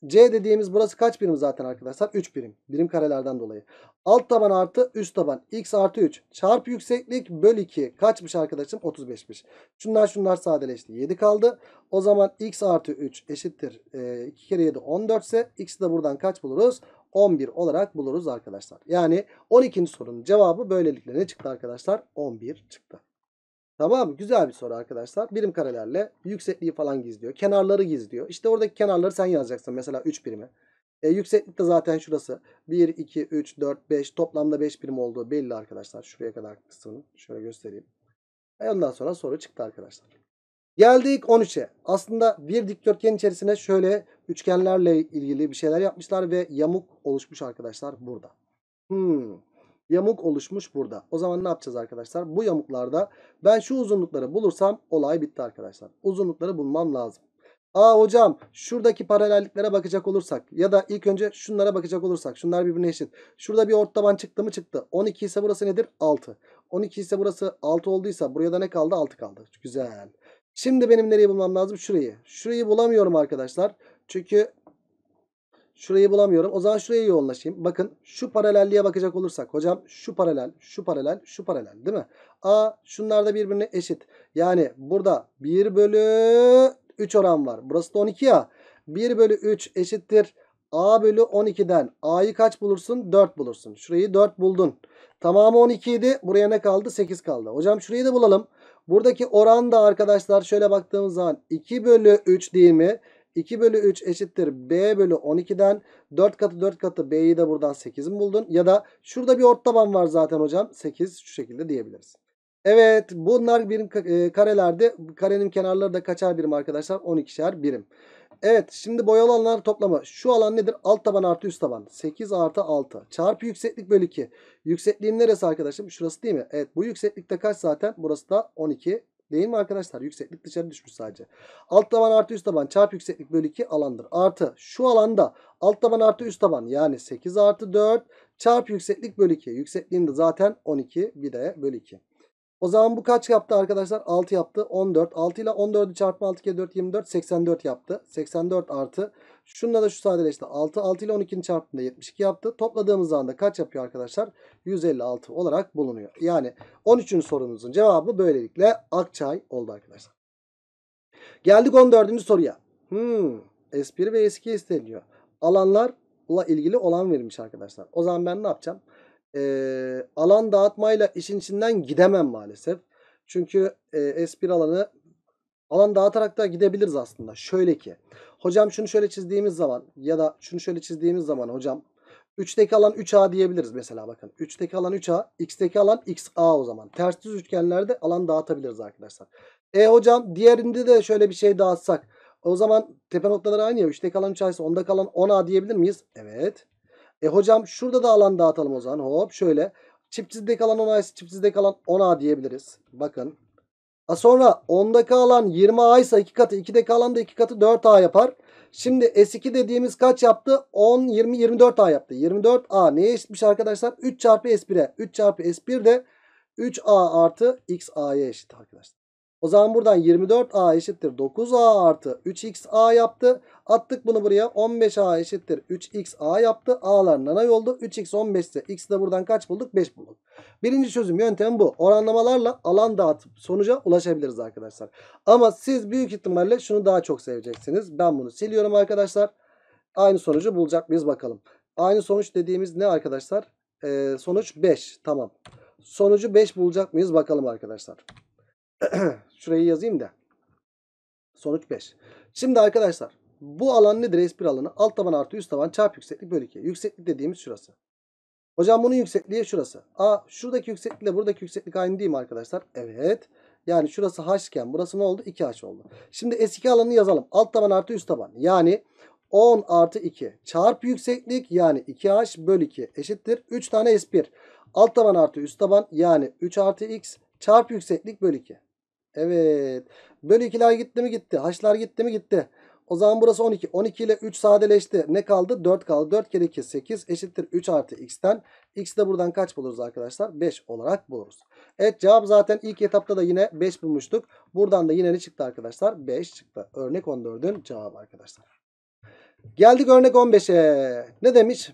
Speaker 1: C dediğimiz burası kaç birim zaten arkadaşlar? 3 birim. Birim karelerden dolayı. Alt taban artı üst taban. X artı 3. çarp yükseklik böl 2. Kaçmış arkadaşım? 35'miş. Şunlar şunlar sadeleşti. 7 kaldı. O zaman x artı 3 eşittir. E, 2 kere 7 14 ise x'i de buradan kaç buluruz? 11 olarak buluruz arkadaşlar. Yani 12. sorunun cevabı böylelikle ne çıktı arkadaşlar? 11 çıktı. Tamam mı? Güzel bir soru arkadaşlar. Birim karelerle yüksekliği falan gizliyor. Kenarları gizliyor. İşte oradaki kenarları sen yazacaksın. Mesela 3 birimi. E, yükseklik de zaten şurası. 1, 2, 3, 4, 5. Toplamda 5 birim olduğu belli arkadaşlar. Şuraya kadar kısmını şöyle göstereyim. E, ondan sonra soru çıktı arkadaşlar. Geldik 13'e. Aslında bir dikdörtgen içerisine şöyle üçgenlerle ilgili bir şeyler yapmışlar ve yamuk oluşmuş arkadaşlar burada. Hmm. Yamuk oluşmuş burada. O zaman ne yapacağız arkadaşlar? Bu yamuklarda ben şu uzunlukları bulursam olay bitti arkadaşlar. Uzunlukları bulmam lazım. Aa hocam şuradaki paralelliklere bakacak olursak ya da ilk önce şunlara bakacak olursak şunlar birbirine eşit. Şurada bir ort taban çıktı mı çıktı. 12 ise burası nedir? 6. 12 ise burası 6 olduysa buraya da ne kaldı? 6 kaldı. Güzel. Şimdi benim nereyi bulmam lazım? Şurayı. Şurayı bulamıyorum arkadaşlar. Çünkü şurayı bulamıyorum. O zaman şuraya yoğunlaşayım. Bakın şu paralelliğe bakacak olursak. Hocam şu paralel, şu paralel, şu paralel değil mi? A şunlar da birbirine eşit. Yani burada 1 bölü 3 oran var. Burası da 12 ya. 1 bölü 3 eşittir. A bölü 12'den. A'yı kaç bulursun? 4 bulursun. Şurayı 4 buldun. Tamamı 12 idi. Buraya ne kaldı? 8 kaldı. Hocam şurayı da bulalım. Buradaki oran da arkadaşlar şöyle baktığımız zaman 2 bölü 3 değil mi? 2 bölü 3 eşittir B bölü 12'den 4 katı 4 katı B'yi de buradan 8'in buldun. Ya da şurada bir ort taban var zaten hocam. 8 şu şekilde diyebiliriz. Evet bunlar birim e, karelerdi. Karenin kenarları da kaçar birim arkadaşlar? 12'şer birim. Evet şimdi boyalı alanlar toplamı. Şu alan nedir? Alt taban artı üst taban. 8 artı 6. Çarpı yükseklik bölü 2. Yüksekliğin neresi arkadaşım? Şurası değil mi? Evet bu yükseklikte kaç zaten? Burası da 12 Değil mi arkadaşlar? Yükseklik dışarı düşmüş sadece. Alt taban artı üst taban çarp yükseklik bölü 2 alandır. Artı şu alanda alt taban artı üst taban yani 8 artı 4 çarp yükseklik bölü 2. Yüksekliğin de zaten 12 bir de bölü 2. O zaman bu kaç yaptı arkadaşlar? 6 yaptı. 14. 6 ile 14'ü çarpma 6 kere 4 24. 84 yaptı. 84 artı. Şununla da şu sadeleşti. 6. 6 ile 12'nin çarptığında 72 yaptı. Topladığımız zaman da kaç yapıyor arkadaşlar? 156 olarak bulunuyor. Yani 13. sorumuzun cevabı böylelikle Akçay oldu arkadaşlar. Geldik 14. soruya. Hmm. S1 ve S2 isteniyor. Alanlarla ilgili olan verilmiş arkadaşlar. O zaman ben ne yapacağım? e, alan dağıtmayla işin içinden gidemem maalesef. Çünkü e, S1 alanı alan dağıtarak da gidebiliriz aslında. Şöyle ki hocam şunu şöyle çizdiğimiz zaman ya da şunu şöyle çizdiğimiz zaman hocam 3'teki alan 3A diyebiliriz mesela bakın. 3'teki alan 3A, x'teki alan xA o zaman. Ters düz üçgenlerde alan dağıtabiliriz arkadaşlar. E hocam diğerinde de şöyle bir şey dağıtsak. O zaman tepe noktaları aynı ya. 3'teki alan 3A ise onda kalan 10A diyebilir miyiz? Evet. E hocam şurada da alan dağıtalım o zaman. Hop şöyle. Çipsizdeki kalan 10A ise çipsizdeki kalan 10A diyebiliriz. Bakın. A sonra 10'daki kalan 20A ise 2 katı. 2'deki kalan da 2 katı 4A yapar. Şimdi S2 dediğimiz kaç yaptı? 10, 20, 24A yaptı. 24A neye eşitmiş arkadaşlar? 3 çarpı S1'e. 3 çarpı S1 de 3A artı XA'ya eşit arkadaşlar. O zaman buradan 24a eşittir 9a artı 3xa yaptı. Attık bunu buraya 15a eşittir 3xa yaptı. A'lar nanay oldu. 3x 15 ise x'i de buradan kaç bulduk? 5 bulduk. Birinci çözüm yöntemi bu. Oranlamalarla alan dağıtıp sonuca ulaşabiliriz arkadaşlar. Ama siz büyük ihtimalle şunu daha çok seveceksiniz. Ben bunu siliyorum arkadaşlar. Aynı sonucu bulacak mıyız bakalım. Aynı sonuç dediğimiz ne arkadaşlar? Ee, sonuç 5. Tamam. Sonucu 5 bulacak mıyız bakalım arkadaşlar. Şurayı yazayım da. Sonuç 5. Şimdi arkadaşlar bu alan nedir? S1 alanı. Alt taban artı üst taban çarp yükseklik bölü 2. Yükseklik dediğimiz şurası. Hocam bunun yüksekliği şurası. A şuradaki yükseklikle buradaki yükseklik aynı değil mi arkadaşlar? Evet. Yani şurası h iken burası ne oldu? 2h oldu. Şimdi S2 alanını yazalım. Alt taban artı üst taban. Yani 10 artı 2 çarp yükseklik yani 2h bölü 2 eşittir. 3 tane S1. Alt taban artı üst taban yani 3 artı x çarp yükseklik bölü 2. Evet. Bölü 2'ler gitti mi gitti. Haçlar gitti mi gitti. O zaman burası 12. 12 ile 3 sadeleşti. Ne kaldı? 4 kaldı. 4 kere 2 8 eşittir 3 artı x'ten. X de buradan kaç buluruz arkadaşlar? 5 olarak buluruz. Evet cevap zaten ilk etapta da yine 5 bulmuştuk. Buradan da yine ne çıktı arkadaşlar? 5 çıktı. Örnek 14'ün cevabı arkadaşlar. Geldik örnek 15'e. Ne demiş?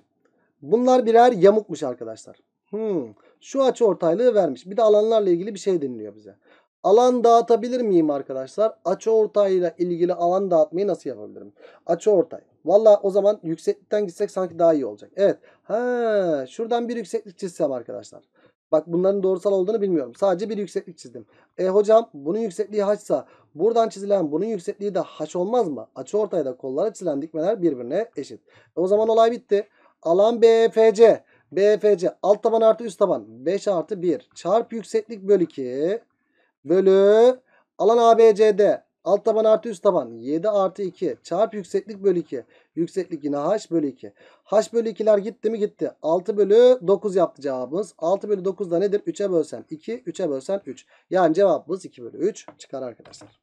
Speaker 1: Bunlar birer yamukmuş arkadaşlar. Hmm. Şu açı ortaylığı vermiş. Bir de alanlarla ilgili bir şey dinliyor bize. Alan dağıtabilir miyim arkadaşlar? Açı ortayla ilgili alan dağıtmayı nasıl yapabilirim? Açı ortay. Valla o zaman yükseklikten gitsek sanki daha iyi olacak. Evet. Ha, şuradan bir yükseklik çizsem arkadaşlar. Bak bunların doğrusal olduğunu bilmiyorum. Sadece bir yükseklik çizdim. E hocam bunun yüksekliği haçsa buradan çizilen bunun yüksekliği de haç olmaz mı? Açı ortayda kollara çizilen dikmeler birbirine eşit. E, o zaman olay bitti. Alan BFC. BFC alt taban artı üst taban 5 artı 1 çarp yükseklik bölü 2 bölü alan ABCD alt taban artı üst taban 7 artı 2 çarp yükseklik bölü 2. Yükseklik yine h bölü 2. h bölü 2'ler gitti mi gitti. 6 bölü 9 yaptı cevabımız. 6 bölü 9 da nedir? 3'e bölsen 2, 3'e bölsen 3. Yani cevabımız 2 bölü 3 çıkar arkadaşlar.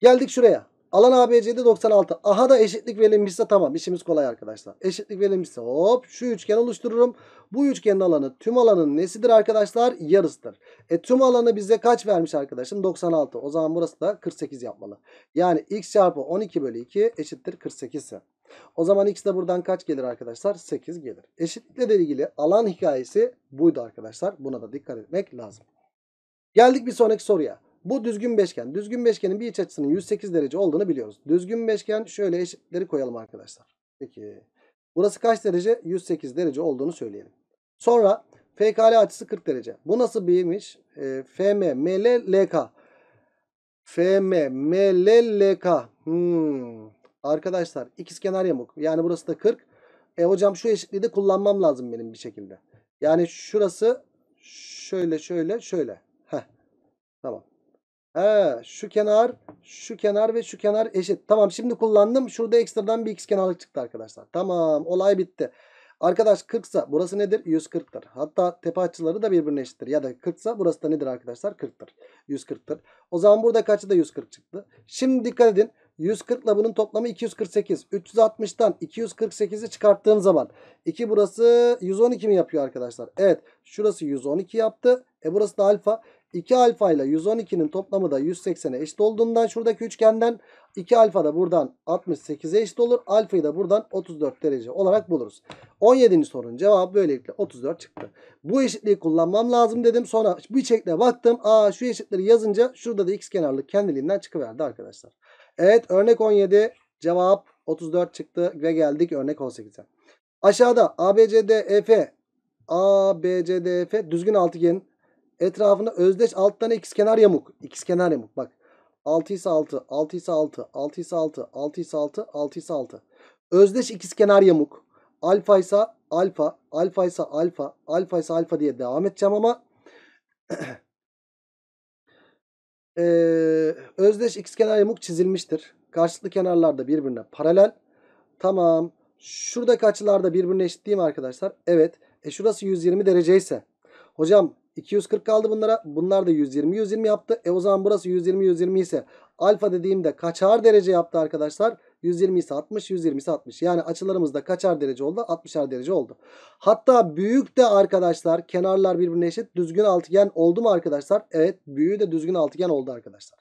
Speaker 1: Geldik şuraya. Alan ABC'de 96. Aha da eşitlik verilmişse tamam işimiz kolay arkadaşlar. Eşitlik verilmişse hop şu üçgen oluştururum. Bu üçgenin alanı tüm alanın nesidir arkadaşlar? Yarısıdır. E tüm alanı bize kaç vermiş arkadaşım? 96. O zaman burası da 48 yapmalı. Yani x çarpı 12 bölü 2 eşittir 48 ise. O zaman x de buradan kaç gelir arkadaşlar? 8 gelir. Eşitlikle ilgili alan hikayesi buydu arkadaşlar. Buna da dikkat etmek lazım. Geldik bir sonraki soruya. Bu düzgün beşgen. Düzgün beşgenin bir iç açısının 108 derece olduğunu biliyoruz. Düzgün beşgen şöyle eşitleri koyalım arkadaşlar. Peki. Burası kaç derece? 108 derece olduğunu söyleyelim. Sonra FKL açısı 40 derece. Bu nasıl birmiş? E, ee, FM, ML, LK. FM, ML, LK. Hmm. Arkadaşlar ikizkenar yamuk. Yani burası da 40. E hocam şu eşitliği de kullanmam lazım benim bir şekilde. Yani şurası şöyle şöyle şöyle. Heh. Tamam. Ee, şu kenar, şu kenar ve şu kenar eşit. Tamam şimdi kullandım. Şurada ekstradan bir x kenarlık çıktı arkadaşlar. Tamam olay bitti. Arkadaş 40 ise burası nedir? 140'tır. Hatta tepe açıları da birbirine eşittir. Ya da 40 ise burası da nedir arkadaşlar? 40'tır. 140'tır. O zaman burada kaçı da 140 çıktı? Şimdi dikkat edin. 140 ile bunun toplamı 248. 360'tan 248'i çıkarttığım zaman 2 burası 112 mi yapıyor arkadaşlar? Evet. Şurası 112 yaptı. E burası da alfa. 2 alfa ile 112'nin toplamı da 180'e eşit olduğundan şuradaki üçgenden 2 alfa da buradan 68'e eşit olur. Alfayı da buradan 34 derece olarak buluruz. 17. sorunun cevabı böylelikle 34 çıktı. Bu eşitliği kullanmam lazım dedim. Sonra bu şekle baktım. Aa şu eşitleri yazınca şurada da x kenarlık kendiliğinden çıkıverdi arkadaşlar. Evet örnek 17 cevap 34 çıktı ve geldik örnek 18'e. Aşağıda ABCDEF ABCDEF düzgün altıgen etrafında özdeş alttan x kenar yamuk. x kenar yamuk bak. 6 ise 6, 6 ise 6, 6 ise 6, 6 ise 6, 6 ise 6. Özdeş ikizkenar yamuk. Alfa ise alfa, alfa ise alfa, alfa ise alfa diye devam edeceğim ama ee, özdeş ikizkenar yamuk çizilmiştir. Karşılıklı kenarlar da birbirine paralel. Tamam. Şuradaki açılar da birbirine eşit değil mi arkadaşlar? Evet. E şurası 120 derece ise. Hocam 240 kaldı bunlara. Bunlar da 120 120 yaptı. E o zaman burası 120 120 ise alfa dediğimde kaçar derece yaptı arkadaşlar? 120 ise 60 120 ise 60. Yani açılarımızda kaçar derece oldu? 60'ar derece oldu. Hatta büyük de arkadaşlar kenarlar birbirine eşit düzgün altıgen oldu mu arkadaşlar? Evet büyüğü de düzgün altıgen oldu arkadaşlar.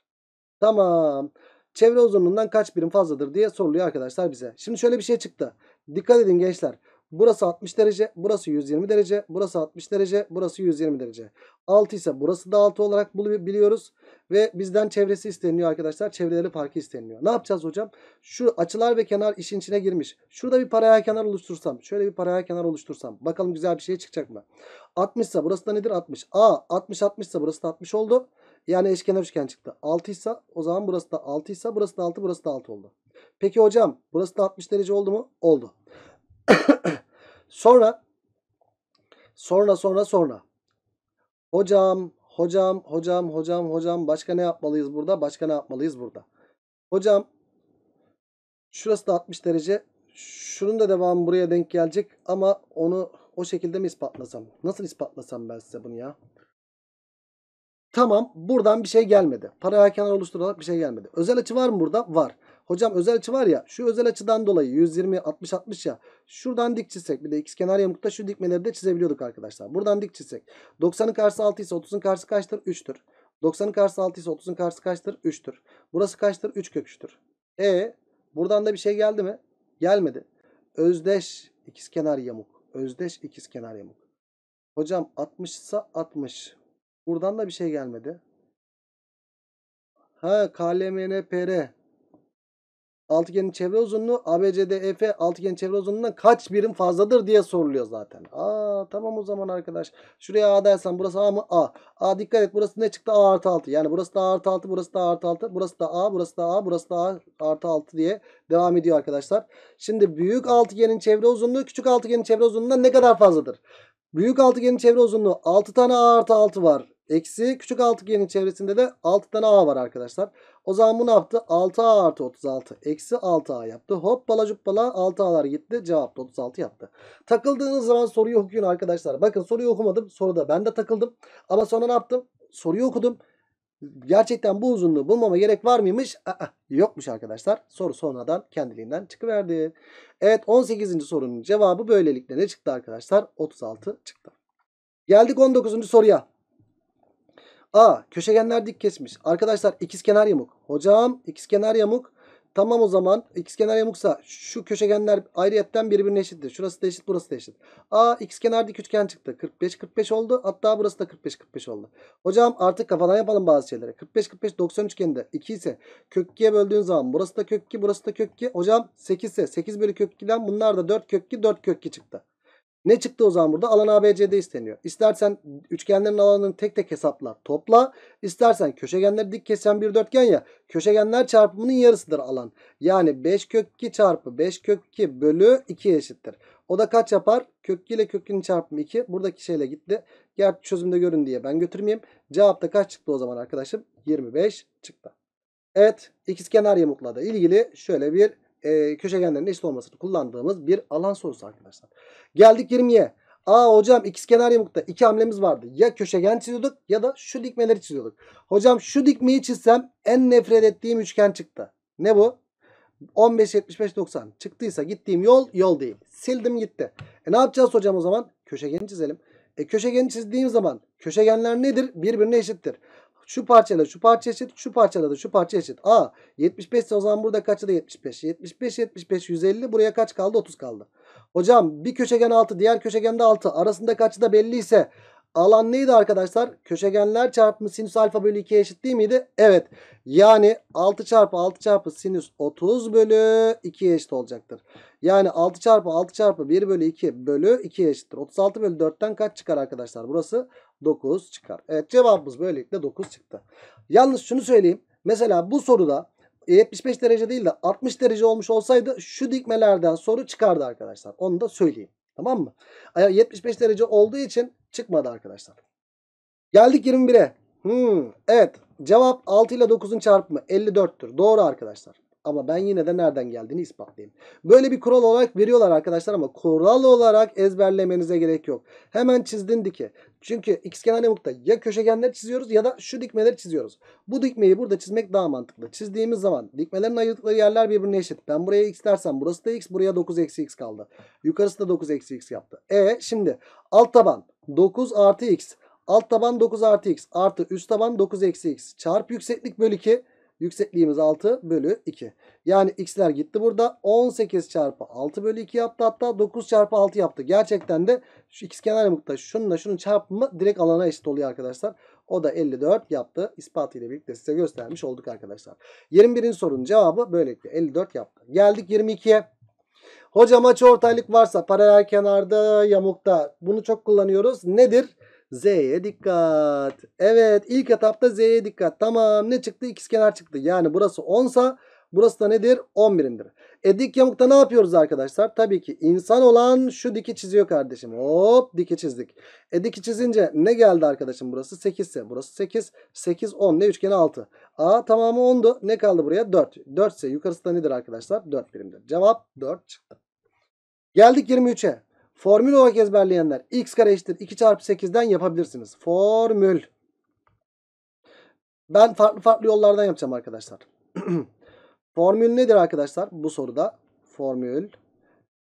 Speaker 1: Tamam. Çevre uzunluğundan kaç birim fazladır diye soruluyor arkadaşlar bize. Şimdi şöyle bir şey çıktı. Dikkat edin gençler. Burası 60 derece, burası 120 derece, burası 60 derece, burası 120 derece. 6 ise burası da 6 olarak biliyoruz. Ve bizden çevresi isteniyor arkadaşlar. Çevreleri farkı isteniyor. Ne yapacağız hocam? Şu açılar ve kenar işin içine girmiş. Şurada bir paraya kenar oluştursam. Şöyle bir paraya kenar oluştursam. Bakalım güzel bir şey çıkacak mı? 60 ise burası da nedir? 60. A 60 60 ise burası da 60 oldu. Yani eşkenar üçgen çıktı. 6 ise o zaman burası da 6 ise burası da 6 burası da 6 oldu. Peki hocam burası da 60 derece oldu mu? Oldu. sonra sonra sonra sonra hocam hocam hocam hocam hocam başka ne yapmalıyız burada? Başka ne yapmalıyız burada? Hocam şurası da 60 derece. Şunun da devamı buraya denk gelecek ama onu o şekilde mi ispatlasam? Nasıl ispatlasam ben size bunu ya? Tamam buradan bir şey gelmedi. Paralel kenar oluşturarak bir şey gelmedi. Özel açı var mı burada? Var. Hocam özel açı var ya şu özel açıdan dolayı 120 60 60 ya. Şuradan dik çizsek bir de x kenar yamukta şu dikmeleri de çizebiliyorduk arkadaşlar. Buradan dik çizsek. 90'ın karşısı 6 ise 30'un karşısı kaçtır? 3'tür. 90'ın karşısı 6 ise 30'un karşısı kaçtır? 3'tür. Burası kaçtır? 3 kök 3'tür. E buradan da bir şey geldi mi? Gelmedi. Özdeş ikizkenar yamuk. Özdeş ikizkenar yamuk. Hocam 60 ise 60. Buradan da bir şey gelmedi. Ha KLMNPR altıgenin çevre uzunluğu ABCDEF altıgenin çevre uzunluğundan kaç birim fazladır diye soruluyor zaten. Aa tamam o zaman arkadaş. Şuraya A dersen burası A mı? A. A dikkat et burası ne çıktı? A artı 6. Yani burası da A artı 6, burası da A artı 6, burası da A, burası da A, burası da A artı 6 diye devam ediyor arkadaşlar. Şimdi büyük altıgenin çevre uzunluğu küçük altıgenin çevre uzunluğundan ne kadar fazladır? Büyük altıgenin çevre uzunluğu 6 tane A artı 6 var. Eksi küçük altıgenin çevresinde de 6 tane A var arkadaşlar. O zaman bu ne yaptı? 6A artı 36 eksi 6A yaptı. Hop bala cuppala 6A'lar gitti. Cevap 36 yaptı. Takıldığınız zaman soruyu okuyun arkadaşlar. Bakın soruyu okumadım. Soruda ben de takıldım. Ama sonra ne yaptım? Soruyu okudum. Gerçekten bu uzunluğu bulmama gerek var mıymış? Aa, yokmuş arkadaşlar. Soru sonradan kendiliğinden çıkıverdi. Evet 18. sorunun cevabı böylelikle ne çıktı arkadaşlar? 36 çıktı. Geldik 19. soruya. A. Köşegenler dik kesmiş. Arkadaşlar ikizkenar yamuk. Hocam ikizkenar yamuk. Tamam o zaman ikizkenar yamuksa şu köşegenler ayrıyetten birbirine eşittir. Şurası da eşit burası da eşit. A ikizkenar dik üçgen çıktı. 45 45 oldu. Hatta burası da 45 45 oldu. Hocam artık kafadan yapalım bazı şeyleri. 45 45 90 üçgeninde 2 ise kök 2'ye böldüğün zaman burası da kök 2 burası da kök 2. Hocam 8 ise 8 bölü kök 2'den bunlar da 4 kök 2 4 kök 2 çıktı. Ne çıktı o zaman burada? Alan ABCD isteniyor. İstersen üçgenlerin alanını tek tek hesapla topla. İstersen köşegenleri dik kesen bir dörtgen ya. Köşegenler çarpımının yarısıdır alan. Yani 5 kök 2 çarpı 5 kök 2 bölü 2 eşittir. O da kaç yapar? Kök 2 ile kökünün çarpımı 2. Buradaki şeyle gitti. Gerçi çözümde görün diye ben götürmeyeyim. Cevapta kaç çıktı o zaman arkadaşım? 25 çıktı. Evet ikizkenar yamukla da ilgili şöyle bir e, köşegenlerinde eşit olmasını kullandığımız bir alan sorusu arkadaşlar. Geldik 20'ye. Aa hocam ikizkenar yamukta iki hamlemiz vardı. Ya köşegen çiziyorduk ya da şu dikmeleri çiziyorduk. Hocam şu dikmeyi çizsem en nefret ettiğim üçgen çıktı. Ne bu? 15, 75, 90 çıktıysa gittiğim yol yol değil. Sildim gitti. E ne yapacağız hocam o zaman? Köşegeni çizelim. E köşegeni çizdiğim zaman köşegenler nedir? Birbirine eşittir. Şu parçayla şu parça eşit. Şu parçayla da şu parça eşit. A 75 ise o zaman burada kaçı da 75? 75, 75, 150. Buraya kaç kaldı? 30 kaldı. Hocam bir köşegen 6 diğer köşegen de 6. Arasında kaçı da belli ise alan neydi arkadaşlar? Köşegenler çarpımı sinüs alfa bölü 2 eşit değil miydi? Evet. Yani 6 çarpı 6 çarpı sinüs 30 bölü 2 eşit olacaktır. Yani 6 çarpı 6 çarpı 1 bölü 2 bölü 2 eşittir. 36 bölü 4'ten kaç çıkar arkadaşlar? Burası 9 çıkar. Evet cevabımız böylelikle 9 çıktı. Yalnız şunu söyleyeyim. Mesela bu soruda 75 derece değil de 60 derece olmuş olsaydı şu dikmelerden soru çıkardı arkadaşlar. Onu da söyleyeyim. Tamam mı? 75 derece olduğu için çıkmadı arkadaşlar. Geldik 21'e. Hmm, evet cevap 6 ile 9'un çarpımı 54'tür. Doğru arkadaşlar. Ama ben yine de nereden geldiğini ispatlayayım. Böyle bir kural olarak veriyorlar arkadaşlar ama kural olarak ezberlemenize gerek yok. Hemen çizdin dike. Çünkü kenar nokta ya köşegenler çiziyoruz ya da şu dikmeleri çiziyoruz. Bu dikmeyi burada çizmek daha mantıklı. Çizdiğimiz zaman dikmelerin ayırdıkları yerler birbirine eşit. Ben buraya x dersem burası da x buraya 9 eksi x kaldı. Yukarısı da 9 eksi x yaptı. E şimdi alt taban 9 artı x. Alt taban 9 artı x artı üst taban 9 eksi x. Çarp yükseklik bölü 2 Yüksekliğimiz 6 bölü 2. Yani x'ler gitti burada. 18 çarpı 6 bölü 2 yaptı. Hatta 9 çarpı 6 yaptı. Gerçekten de şu x kenar yamukta şununla şunun çarpımı direkt alana eşit oluyor arkadaşlar. O da 54 yaptı. İspatı ile birlikte size göstermiş olduk arkadaşlar. 21. sorunun cevabı böylelikle 54 yaptı. Geldik 22'ye. Hocam açı ortaylık varsa paralel kenarda yamukta bunu çok kullanıyoruz. Nedir? Z'ye dikkat. Evet ilk etapta Z'ye dikkat. Tamam ne çıktı? İkizkenar çıktı. Yani burası 10 sa burası da nedir? 11'imdir. E dik yamukta ne yapıyoruz arkadaşlar? Tabii ki insan olan şu diki çiziyor kardeşim. Hop diki çizdik. E diki çizince ne geldi arkadaşım? Burası 8 ise burası 8. 8 10 ne üçgeni 6. A tamamı 10'du. Ne kaldı buraya? 4. 4 ise yukarısı da nedir arkadaşlar? 4 birimdir. Cevap 4 çıktı. Geldik 23'e. Formül olarak ezberleyenler x kare eşittir 2 çarpı 8'den yapabilirsiniz. Formül. Ben farklı farklı yollardan yapacağım arkadaşlar. formül nedir arkadaşlar bu soruda? Formül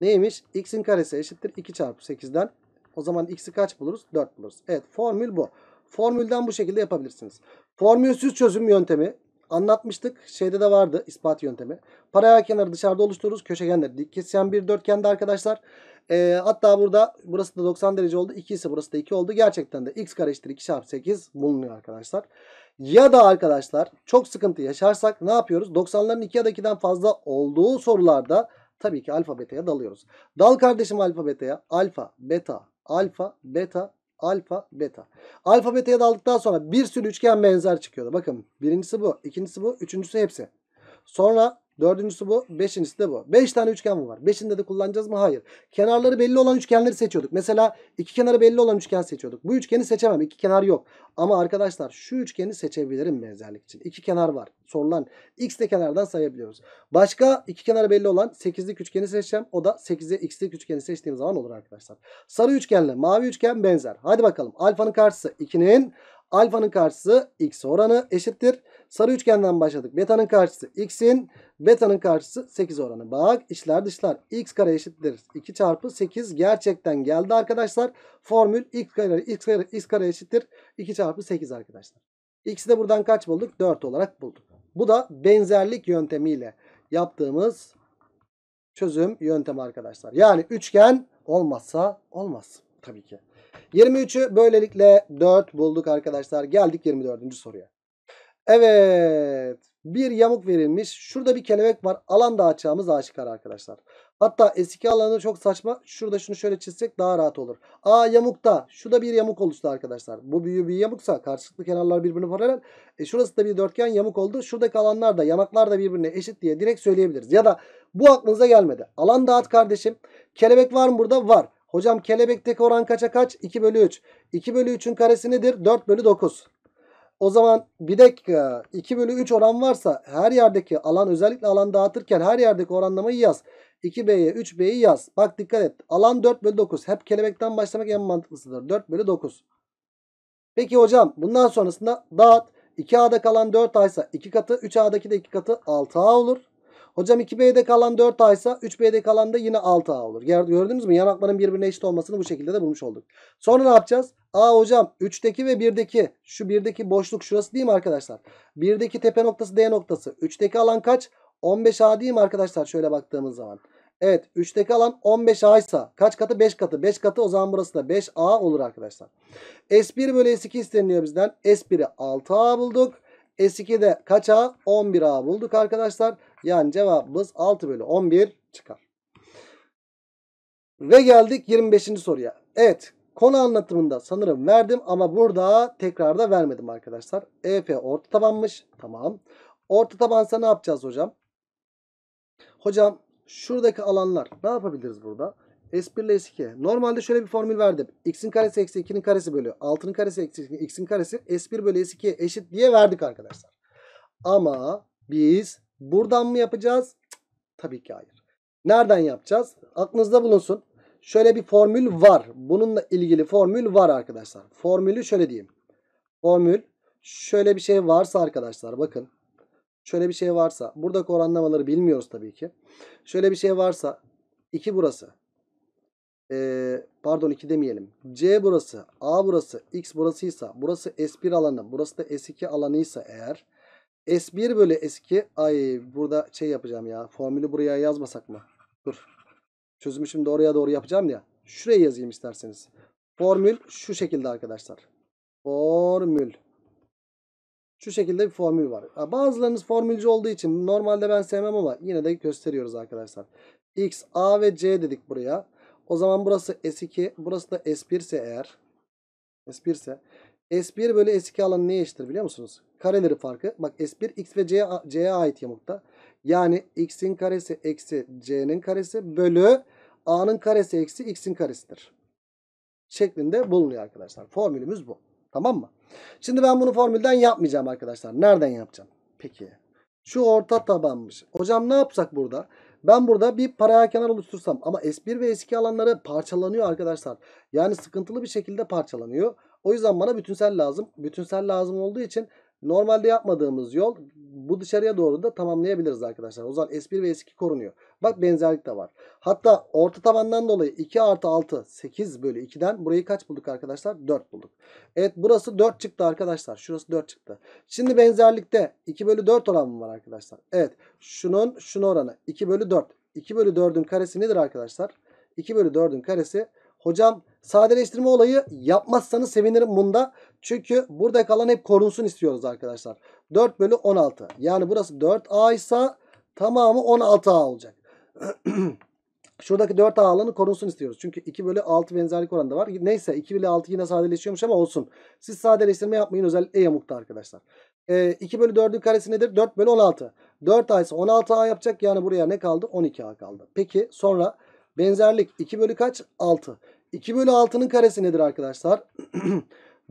Speaker 1: neymiş? x'in karesi eşittir 2 çarpı 8'den. O zaman x'i kaç buluruz? 4 buluruz. Evet formül bu. Formülden bu şekilde yapabilirsiniz. Formülsüz çözüm yöntemi Anlatmıştık. Şeyde de vardı ispat yöntemi. Paralel kenarı dışarıda oluştururuz. Köşegenleri dik kesişen bir dörtgende arkadaşlar. E, hatta burada burası da 90 derece oldu. 2 ise burası da 2 oldu. Gerçekten de x kare eşittir 2 çarpı 8 bulunuyor arkadaşlar. Ya da arkadaşlar çok sıkıntı yaşarsak ne yapıyoruz? 90'ların 2 ya da 2'den fazla olduğu sorularda tabii ki alfa beta'ya dalıyoruz. Dal kardeşim alfa beta'ya. Alfa, beta, alfa, beta, Alfa beta. Alfa beta'ya daldıktan sonra bir sürü üçgen benzer çıkıyordu. Bakın birincisi bu. ikincisi bu. Üçüncüsü hepsi. Sonra Dördüncüsü bu. Beşincisi de bu. Beş tane üçgen mi var? Beşinde de kullanacağız mı? Hayır. Kenarları belli olan üçgenleri seçiyorduk. Mesela iki kenarı belli olan üçgen seçiyorduk. Bu üçgeni seçemem. İki kenar yok. Ama arkadaşlar şu üçgeni seçebilirim benzerlik için. İki kenar var. Sorulan x de kenardan sayabiliyoruz. Başka iki kenarı belli olan sekizlik üçgeni seçeceğim. O da sekize x'lik üçgeni seçtiğim zaman olur arkadaşlar. Sarı üçgenle mavi üçgen benzer. Hadi bakalım. Alfanın karşısı 2'nin Alfanın karşısı x oranı eşittir. Sarı üçgenden başladık. Beta'nın karşısı x'in. Beta'nın karşısı 8 oranı. Bak içler dışlar. x kare eşittir. 2 çarpı 8 gerçekten geldi arkadaşlar. Formül x kare, x kare, x kare eşittir. 2 çarpı 8 arkadaşlar. X'i de buradan kaç bulduk? 4 olarak bulduk. Bu da benzerlik yöntemiyle yaptığımız çözüm yöntemi arkadaşlar. Yani üçgen olmazsa olmaz tabii ki. 23'ü böylelikle 4 bulduk arkadaşlar. Geldik 24. soruya. Evet. Bir yamuk verilmiş. Şurada bir kelebek var. Alan dağıtacağımız aşikar arkadaşlar. Hatta eski alanı çok saçma. Şurada şunu şöyle çizsek daha rahat olur. Aa yamukta. Şurada bir yamuk oluştu arkadaşlar. Bu büyüğü bir yamuksa karşılıklı kenarlar birbirine paralel. E şurası da bir dörtgen yamuk oldu. Şuradaki alanlar da yanaklar da birbirine eşit diye direkt söyleyebiliriz. Ya da bu aklınıza gelmedi. Alan dağıt kardeşim. Kelebek var mı burada? Var. Hocam kelebekteki oran kaça kaç? 2 bölü 3. 2 bölü 3'ün karesi nedir? 4 bölü 9. O zaman bir dakika 2 bölü 3 oran varsa her yerdeki alan özellikle alan dağıtırken her yerdeki oranlamayı yaz. 2B'ye 3B'yi yaz. Bak dikkat et. Alan 4 bölü 9. Hep kelebekten başlamak en mantıklısıdır. 4 bölü 9. Peki hocam bundan sonrasında dağıt. 2A'da kalan 4A ise 2 katı 3A'daki de 2 katı 6A olur. Hocam 2B'de kalan 4 aysa, 3B'de kalan da yine 6A olur. Gördünüz mü? Yanakların birbirine eşit olmasını bu şekilde de bulmuş olduk. Sonra ne yapacağız? A hocam 3'teki ve 1'deki şu 1'deki boşluk şurası değil mi arkadaşlar? 1'deki tepe noktası D noktası. 3'teki alan kaç? 15A değil mi arkadaşlar? Şöyle baktığımız zaman. Evet 3'teki alan 15A ise kaç katı? 5 katı. 5 katı o zaman burası da 5A olur arkadaşlar. S1 bölü S2 isteniliyor bizden. S1'i 6A bulduk. S2'de kaç A? 11A bulduk arkadaşlar. Yani cevabımız 6 bölü 11 çıkar. Ve geldik 25. soruya. Evet konu anlatımında sanırım verdim ama burada tekrarda vermedim arkadaşlar. EF orta tabanmış. Tamam. Orta tabansa ne yapacağız hocam? Hocam şuradaki alanlar ne yapabiliriz burada? S1 ile S2. Normalde şöyle bir formül verdim. X'in karesi eksi 2'nin karesi bölü 6'nın karesi eksi X'in karesi S1 bölü S2 eşit diye verdik arkadaşlar. Ama biz Buradan mı yapacağız? tabii ki hayır. Nereden yapacağız? Aklınızda bulunsun. Şöyle bir formül var. Bununla ilgili formül var arkadaşlar. Formülü şöyle diyeyim. Formül şöyle bir şey varsa arkadaşlar bakın. Şöyle bir şey varsa. Buradaki oranlamaları bilmiyoruz tabii ki. Şöyle bir şey varsa 2 burası. Ee, pardon 2 demeyelim. C burası, A burası, X burasıysa, burası S1 alanı, burası da S2 alanıysa eğer S1 bölü S2. Ay burada şey yapacağım ya. Formülü buraya yazmasak mı? Dur. Çözümü şimdi oraya doğru yapacağım ya. Şuraya yazayım isterseniz. Formül şu şekilde arkadaşlar. Formül. Şu şekilde bir formül var. Bazılarınız formülcü olduğu için normalde ben sevmem ama yine de gösteriyoruz arkadaşlar. X, A ve C dedik buraya. O zaman burası S2, burası da S1 ise eğer. S1 ise. S1 bölü S2 alanı neye eşittir biliyor musunuz? kareleri farkı. Bak S1 x ve C'ye C ait yamukta. Yani x'in karesi eksi c'nin karesi bölü a'nın karesi eksi x'in karesidir. Şeklinde bulunuyor arkadaşlar. Formülümüz bu. Tamam mı? Şimdi ben bunu formülden yapmayacağım arkadaşlar. Nereden yapacağım? Peki. Şu orta tabanmış. Hocam ne yapsak burada? Ben burada bir paralel kenar oluştursam ama S1 ve S2 alanları parçalanıyor arkadaşlar. Yani sıkıntılı bir şekilde parçalanıyor. O yüzden bana bütünsel lazım. Bütünsel lazım olduğu için Normalde yapmadığımız yol bu dışarıya doğru da tamamlayabiliriz arkadaşlar. O zaman S1 ve S2 korunuyor. Bak benzerlik de var. Hatta orta tabandan dolayı 2 artı 6 8 bölü 2'den burayı kaç bulduk arkadaşlar? 4 bulduk. Evet burası 4 çıktı arkadaşlar. Şurası 4 çıktı. Şimdi benzerlikte 2 bölü 4 oranı var arkadaşlar. Evet şunun şunun oranı 2 bölü 4. 2 bölü 4'ün karesi nedir arkadaşlar? 2 bölü 4'ün karesi Hocam sadeleştirme olayı yapmazsanız sevinirim bunda. Çünkü burada kalan hep korunsun istiyoruz arkadaşlar. 4 bölü 16. Yani burası 4A ise tamamı 16A olacak. Şuradaki 4A alanı korunsun istiyoruz. Çünkü 2 bölü 6 benzerlik oranı da var. Neyse 2 bölü 6 yine sadeleşiyormuş ama olsun. Siz sadeleştirme yapmayın özellikle yamukta e arkadaşlar. Ee, 2 bölü 4'ün karesi nedir? 4 bölü 16. 4A ise 16A yapacak. Yani buraya ne kaldı? 12A kaldı. Peki sonra Benzerlik 2 bölü kaç? 6. 2 bölü 6'nın karesi nedir arkadaşlar?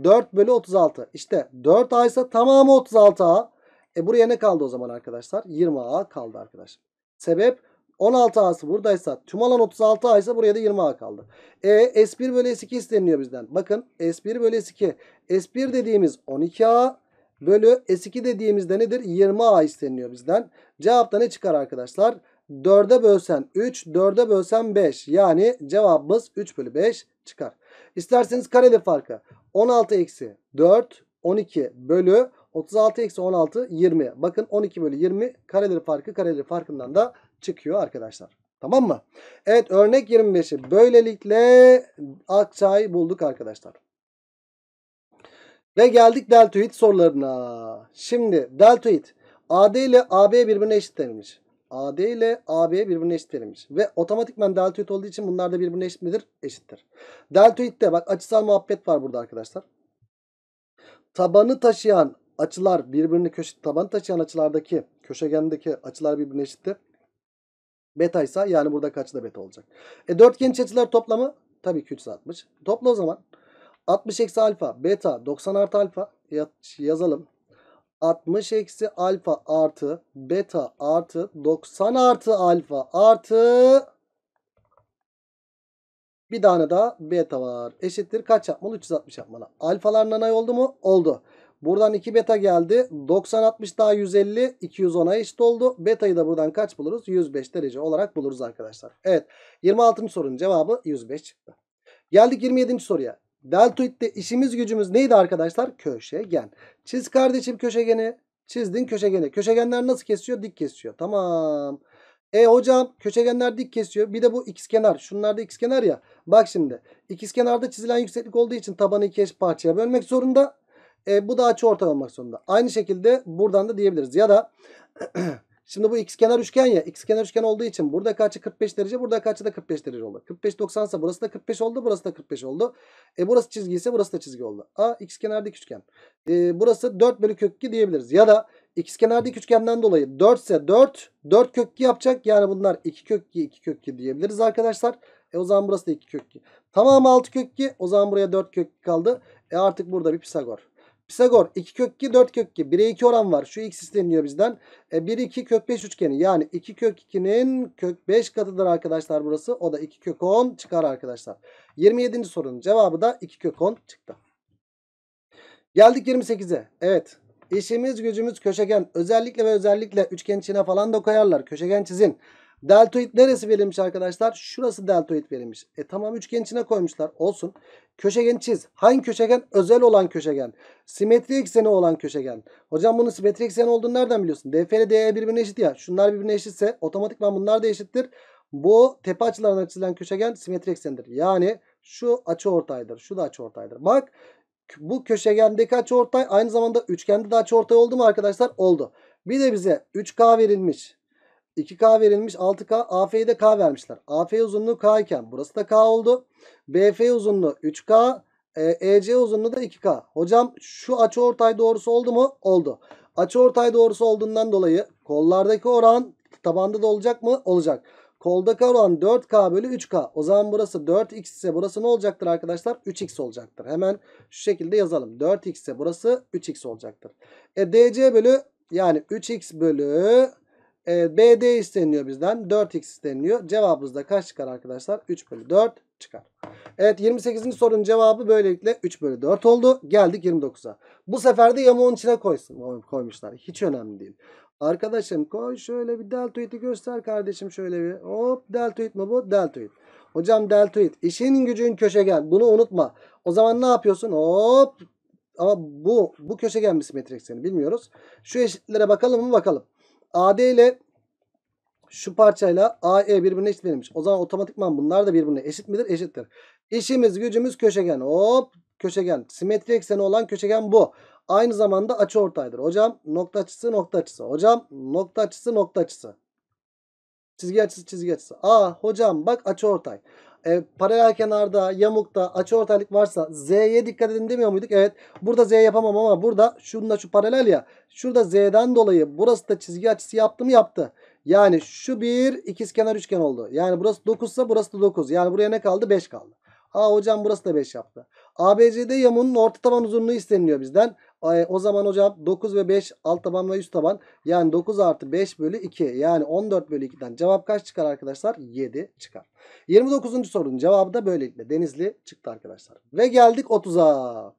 Speaker 1: 4 bölü 36. İşte 4A ise tamamı 36A. E buraya ne kaldı o zaman arkadaşlar? 20A kaldı arkadaşlar. Sebep 16A'sı buradaysa tüm alan 36A ise buraya da 20A kaldı. E S1 bölü S2 isteniliyor bizden. Bakın S1 bölü S2. S1 dediğimiz 12A bölü S2 dediğimizde nedir? 20A isteniliyor bizden. Cevapta ne çıkar arkadaşlar? 4'e bölsen 3, 4'e bölsen 5. Yani cevabımız 3 bölü 5 çıkar. İsterseniz kareli farkı. 16 eksi 4, 12 bölü 36 eksi 16, 20. Bakın 12 bölü 20 kareleri farkı kareleri farkından da çıkıyor arkadaşlar. Tamam mı? Evet örnek 25'i böylelikle Akçay bulduk arkadaşlar. Ve geldik deltoid sorularına. Şimdi deltoid AD ile AB birbirine eşit eşitlenmiş. AD ile AB birbirine eşit verilmiş. Ve otomatikman deltoid olduğu için bunlar da birbirine eşit midir? Eşittir. Deltoid'de bak açısal muhabbet var burada arkadaşlar. Tabanı taşıyan açılar birbirini köşe taban taşıyan açılardaki köşegendeki açılar birbirine eşittir. Beta ise yani burada kaç da beta olacak. E dörtgen iç açılar toplamı tabii ki 360. Topla o zaman. 60 eksi alfa beta 90 artı alfa yazalım. 60 eksi alfa artı beta artı 90 artı alfa artı bir tane daha beta var. Eşittir kaç yapmalı? 360 yapmalı. Alfalar nanay oldu mu? Oldu. Buradan 2 beta geldi. 90 60 daha 150 210'a eşit oldu. Beta'yı da buradan kaç buluruz? 105 derece olarak buluruz arkadaşlar. Evet. 26. sorunun cevabı 105 çıktı. Geldik 27. soruya. Deltoid'de işimiz gücümüz neydi arkadaşlar? Köşegen. Çiz kardeşim köşegeni. Çizdin köşegeni. Köşegenler nasıl kesiyor? Dik kesiyor. Tamam. E hocam köşegenler dik kesiyor. Bir de bu ikizkenar. Şunlar da ikizkenar ya. Bak şimdi. İkizkenarda çizilen yükseklik olduğu için tabanı iki eş parçaya bölmek zorunda. E, bu da açı olmak zorunda. Aynı şekilde buradan da diyebiliriz. Ya da Şimdi bu x kenar üçgen ya. x kenar üçgen olduğu için burada açı 45 derece, burada açı da 45 derece oldu. 45 90 ise burası da 45 oldu, burası da 45 oldu. E burası çizgi ise burası da çizgi oldu. A x kenar dik üçgen. E, burası 4 bölü kök 2 diyebiliriz. Ya da x kenar dik üçgenden dolayı 4 ise 4, 4 kök 2 yapacak. Yani bunlar 2 kök 2, 2 kök 2 diyebiliriz arkadaşlar. E o zaman burası da 2 kök 2. Tamamı 6 kök 2. O zaman buraya 4 kök 2 kaldı. E artık burada bir Pisagor. Pisagor 2 kök 2 4 kök 2 1'e 2 oran var. Şu x isteniyor bizden. E, 1 2 kök 5 üçgeni yani 2 kök 2'nin kök 5 katıdır arkadaşlar burası. O da 2 kök 10 çıkar arkadaşlar. 27. sorunun cevabı da 2 kök 10 çıktı. Geldik 28'e. Evet. işimiz gücümüz köşegen. Özellikle ve özellikle üçgen içine falan da koyarlar. Köşegen çizin. Deltoid neresi verilmiş arkadaşlar? Şurası deltoid verilmiş. E tamam üçgen içine koymuşlar. Olsun. Köşegen çiz. Hangi köşegen? Özel olan köşegen. Simetri ekseni olan köşegen. Hocam bunun simetri ekseni olduğunu nereden biliyorsun? DF ile DE birbirine eşit ya. Şunlar birbirine eşitse otomatikman bunlar da eşittir. Bu tepe açılarına çizilen köşegen simetri eksendir. Yani şu açı ortaydır. Şu da açı ortaydır. Bak bu köşegendeki açı ortay aynı zamanda üçgende de açı ortay oldu mu arkadaşlar? Oldu. Bir de bize 3K verilmiş. 2K verilmiş 6K. AF'ye de K vermişler. AF uzunluğu K iken burası da K oldu. BF uzunluğu 3K. EC e uzunluğu da 2K. Hocam şu açıortay doğrusu oldu mu? Oldu. Açıortay doğrusu olduğundan dolayı kollardaki oran tabanda da olacak mı? Olacak. Koldaki oran 4K bölü 3K. O zaman burası 4X ise burası ne olacaktır arkadaşlar? 3X olacaktır. Hemen şu şekilde yazalım. 4X ise burası 3X olacaktır. E DC bölü yani 3X bölü e, ee, BD isteniyor bizden. 4x isteniyor. Cevabımız da kaç çıkar arkadaşlar? 3 bölü 4 çıkar. Evet 28. sorunun cevabı böylelikle 3 bölü 4 oldu. Geldik 29'a. Bu sefer de yamuğun içine koysun, koymuşlar. Hiç önemli değil. Arkadaşım koy şöyle bir deltoid'i göster kardeşim şöyle bir. Hop deltoid mi bu? Deltoid. Hocam deltoid. İşin gücün köşegen. Bunu unutma. O zaman ne yapıyorsun? Hop. Ama bu bu köşegen mi simetrik seni bilmiyoruz. Şu eşitlere bakalım mı bakalım. AD ile şu parçayla AE birbirine eşit verilmiş. O zaman otomatikman bunlar da birbirine eşit midir? Eşittir. İşimiz gücümüz köşegen. Hop köşegen. Simetri ekseni olan köşegen bu. Aynı zamanda açı ortaydır. Hocam nokta açısı nokta açısı. Hocam nokta açısı nokta açısı. Çizgi açısı çizgi açısı. Aa hocam bak açı ortay e, paralel kenarda, yamukta açı ortaylık varsa Z'ye dikkat edin demiyor muyduk? Evet. Burada Z yapamam ama burada şunda şu paralel ya. Şurada Z'den dolayı burası da çizgi açısı yaptı mı yaptı. Yani şu bir ikizkenar üçgen oldu. Yani burası 9 ise burası da 9. Yani buraya ne kaldı? 5 kaldı. Aa hocam burası da 5 yaptı. ABCD yamuğunun orta taban uzunluğu isteniliyor bizden. Ee, o zaman hocam 9 ve 5 alt taban ve üst taban. Yani 9 artı 5 bölü 2. Yani 14 bölü 2'den cevap kaç çıkar arkadaşlar? 7 çıkar. 29. sorunun cevabı da böylelikle Denizli çıktı arkadaşlar. Ve geldik 30'a.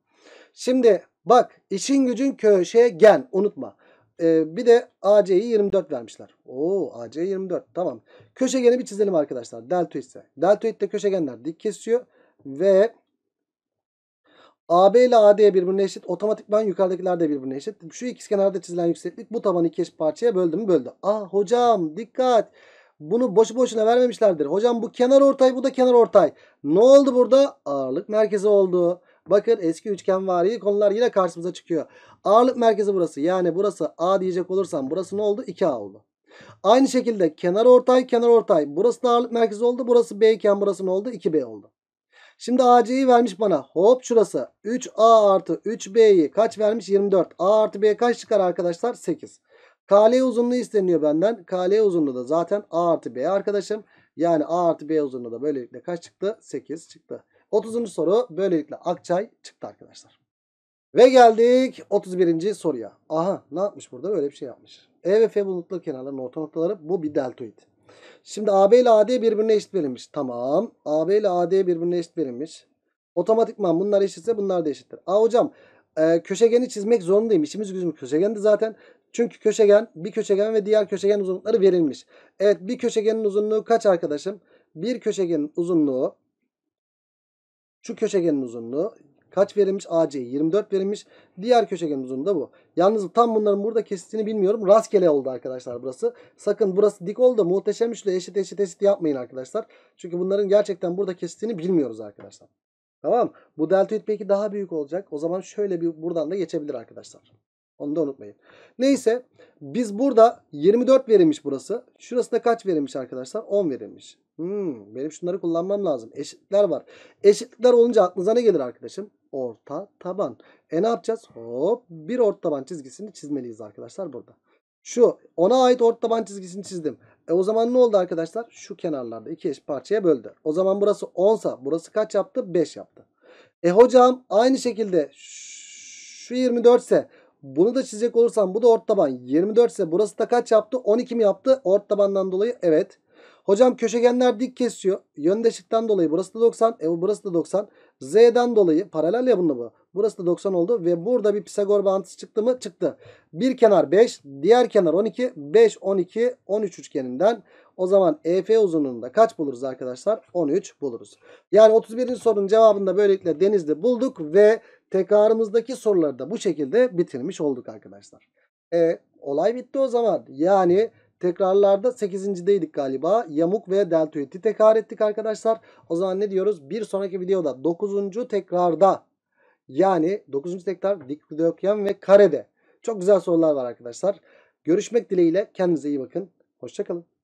Speaker 1: Şimdi bak işin gücün köşeye gen unutma. Ee, bir de AC'yi 24 vermişler. Oo AC 24 tamam. Köşegeni bir çizelim arkadaşlar. Delta ise. Deltoid de köşegenler dik kesiyor. Ve AB ile AD birbirine eşit. Otomatikman yukarıdakiler de birbirine eşit. Şu ikizkenarda çizilen yükseklik bu tabanı iki eşit parçaya böldü mü böldü. Ah hocam dikkat. Bunu boşu boşuna vermemişlerdir. Hocam bu kenar ortay bu da kenar ortay. Ne oldu burada? Ağırlık merkezi oldu. Bakın eski üçgenvari konular yine karşımıza çıkıyor. Ağırlık merkezi burası. Yani burası A diyecek olursam burası ne oldu? 2A oldu. Aynı şekilde kenar ortay kenar ortay. Burası da ağırlık merkezi oldu. Burası B iken burası ne oldu? 2B oldu. Şimdi AC'yi vermiş bana. Hop şurası. 3A artı 3B'yi kaç vermiş? 24. A artı B kaç çıkar arkadaşlar? 8. KL uzunluğu isteniyor benden. KL uzunluğu da zaten A artı B arkadaşım. Yani A artı B uzunluğu da böylelikle kaç çıktı? 8 çıktı. 30. soru böylelikle Akçay çıktı arkadaşlar. Ve geldik 31. soruya. Aha ne yapmış burada? Böyle bir şey yapmış. E ve F bulutlu kenarların orta noktaları bu bir deltoid. Şimdi AB ile AD birbirine eşit verilmiş. Tamam. AB ile AD birbirine eşit verilmiş. Otomatikman bunlar eşitse bunlar da eşittir. Aa hocam e, köşegeni çizmek zorundayım. İşimiz gücümüz köşegendi zaten. Çünkü köşegen bir köşegen ve diğer köşegen uzunlukları verilmiş. Evet bir köşegenin uzunluğu kaç arkadaşım? Bir köşegenin uzunluğu şu köşegenin uzunluğu Kaç verilmiş? AC 24 verilmiş. Diğer köşegen uzunluğu da bu. Yalnız tam bunların burada kesitini bilmiyorum. Rastgele oldu arkadaşlar burası. Sakın burası dik oldu. Muhteşem üçlü eşit eşit eşit yapmayın arkadaşlar. Çünkü bunların gerçekten burada kesitini bilmiyoruz arkadaşlar. Tamam Bu deltoid peki daha büyük olacak. O zaman şöyle bir buradan da geçebilir arkadaşlar. Onu da unutmayın. Neyse biz burada 24 verilmiş burası. Şurası da kaç verilmiş arkadaşlar? 10 verilmiş. Hmm, benim şunları kullanmam lazım. Eşitler var. Eşitlikler olunca aklınıza ne gelir arkadaşım? Orta taban. E ne yapacağız? Hop bir orta taban çizgisini çizmeliyiz arkadaşlar burada. Şu ona ait orta taban çizgisini çizdim. E o zaman ne oldu arkadaşlar? Şu kenarlarda iki eş parçaya böldü. O zaman burası 10 burası kaç yaptı? 5 yaptı. E hocam aynı şekilde şu 24 ise bunu da çizecek olursam bu da orta taban. 24 ise burası da kaç yaptı? 12 mi yaptı? Orta tabandan dolayı evet. Hocam köşegenler dik kesiyor. Yöndeşikten dolayı burası da 90. E burası da 90. Z'den dolayı paralel ya bunu bu. Burası da 90 oldu ve burada bir Pisagor bağıntısı çıktı mı? Çıktı. Bir kenar 5, diğer kenar 12. 5, 12, 13 üçgeninden. O zaman EF uzunluğunda kaç buluruz arkadaşlar? 13 buluruz. Yani 31. sorunun cevabını da böylelikle denizde bulduk ve tekrarımızdaki soruları da bu şekilde bitirmiş olduk arkadaşlar. E, olay bitti o zaman. Yani Tekrarlarda 8.deydik galiba. Yamuk ve deltoidi tekrar ettik arkadaşlar. O zaman ne diyoruz? Bir sonraki videoda 9. tekrarda yani 9. tekrar dikdörtgen ve karede. Çok güzel sorular var arkadaşlar. Görüşmek dileğiyle kendinize iyi bakın. Hoşçakalın.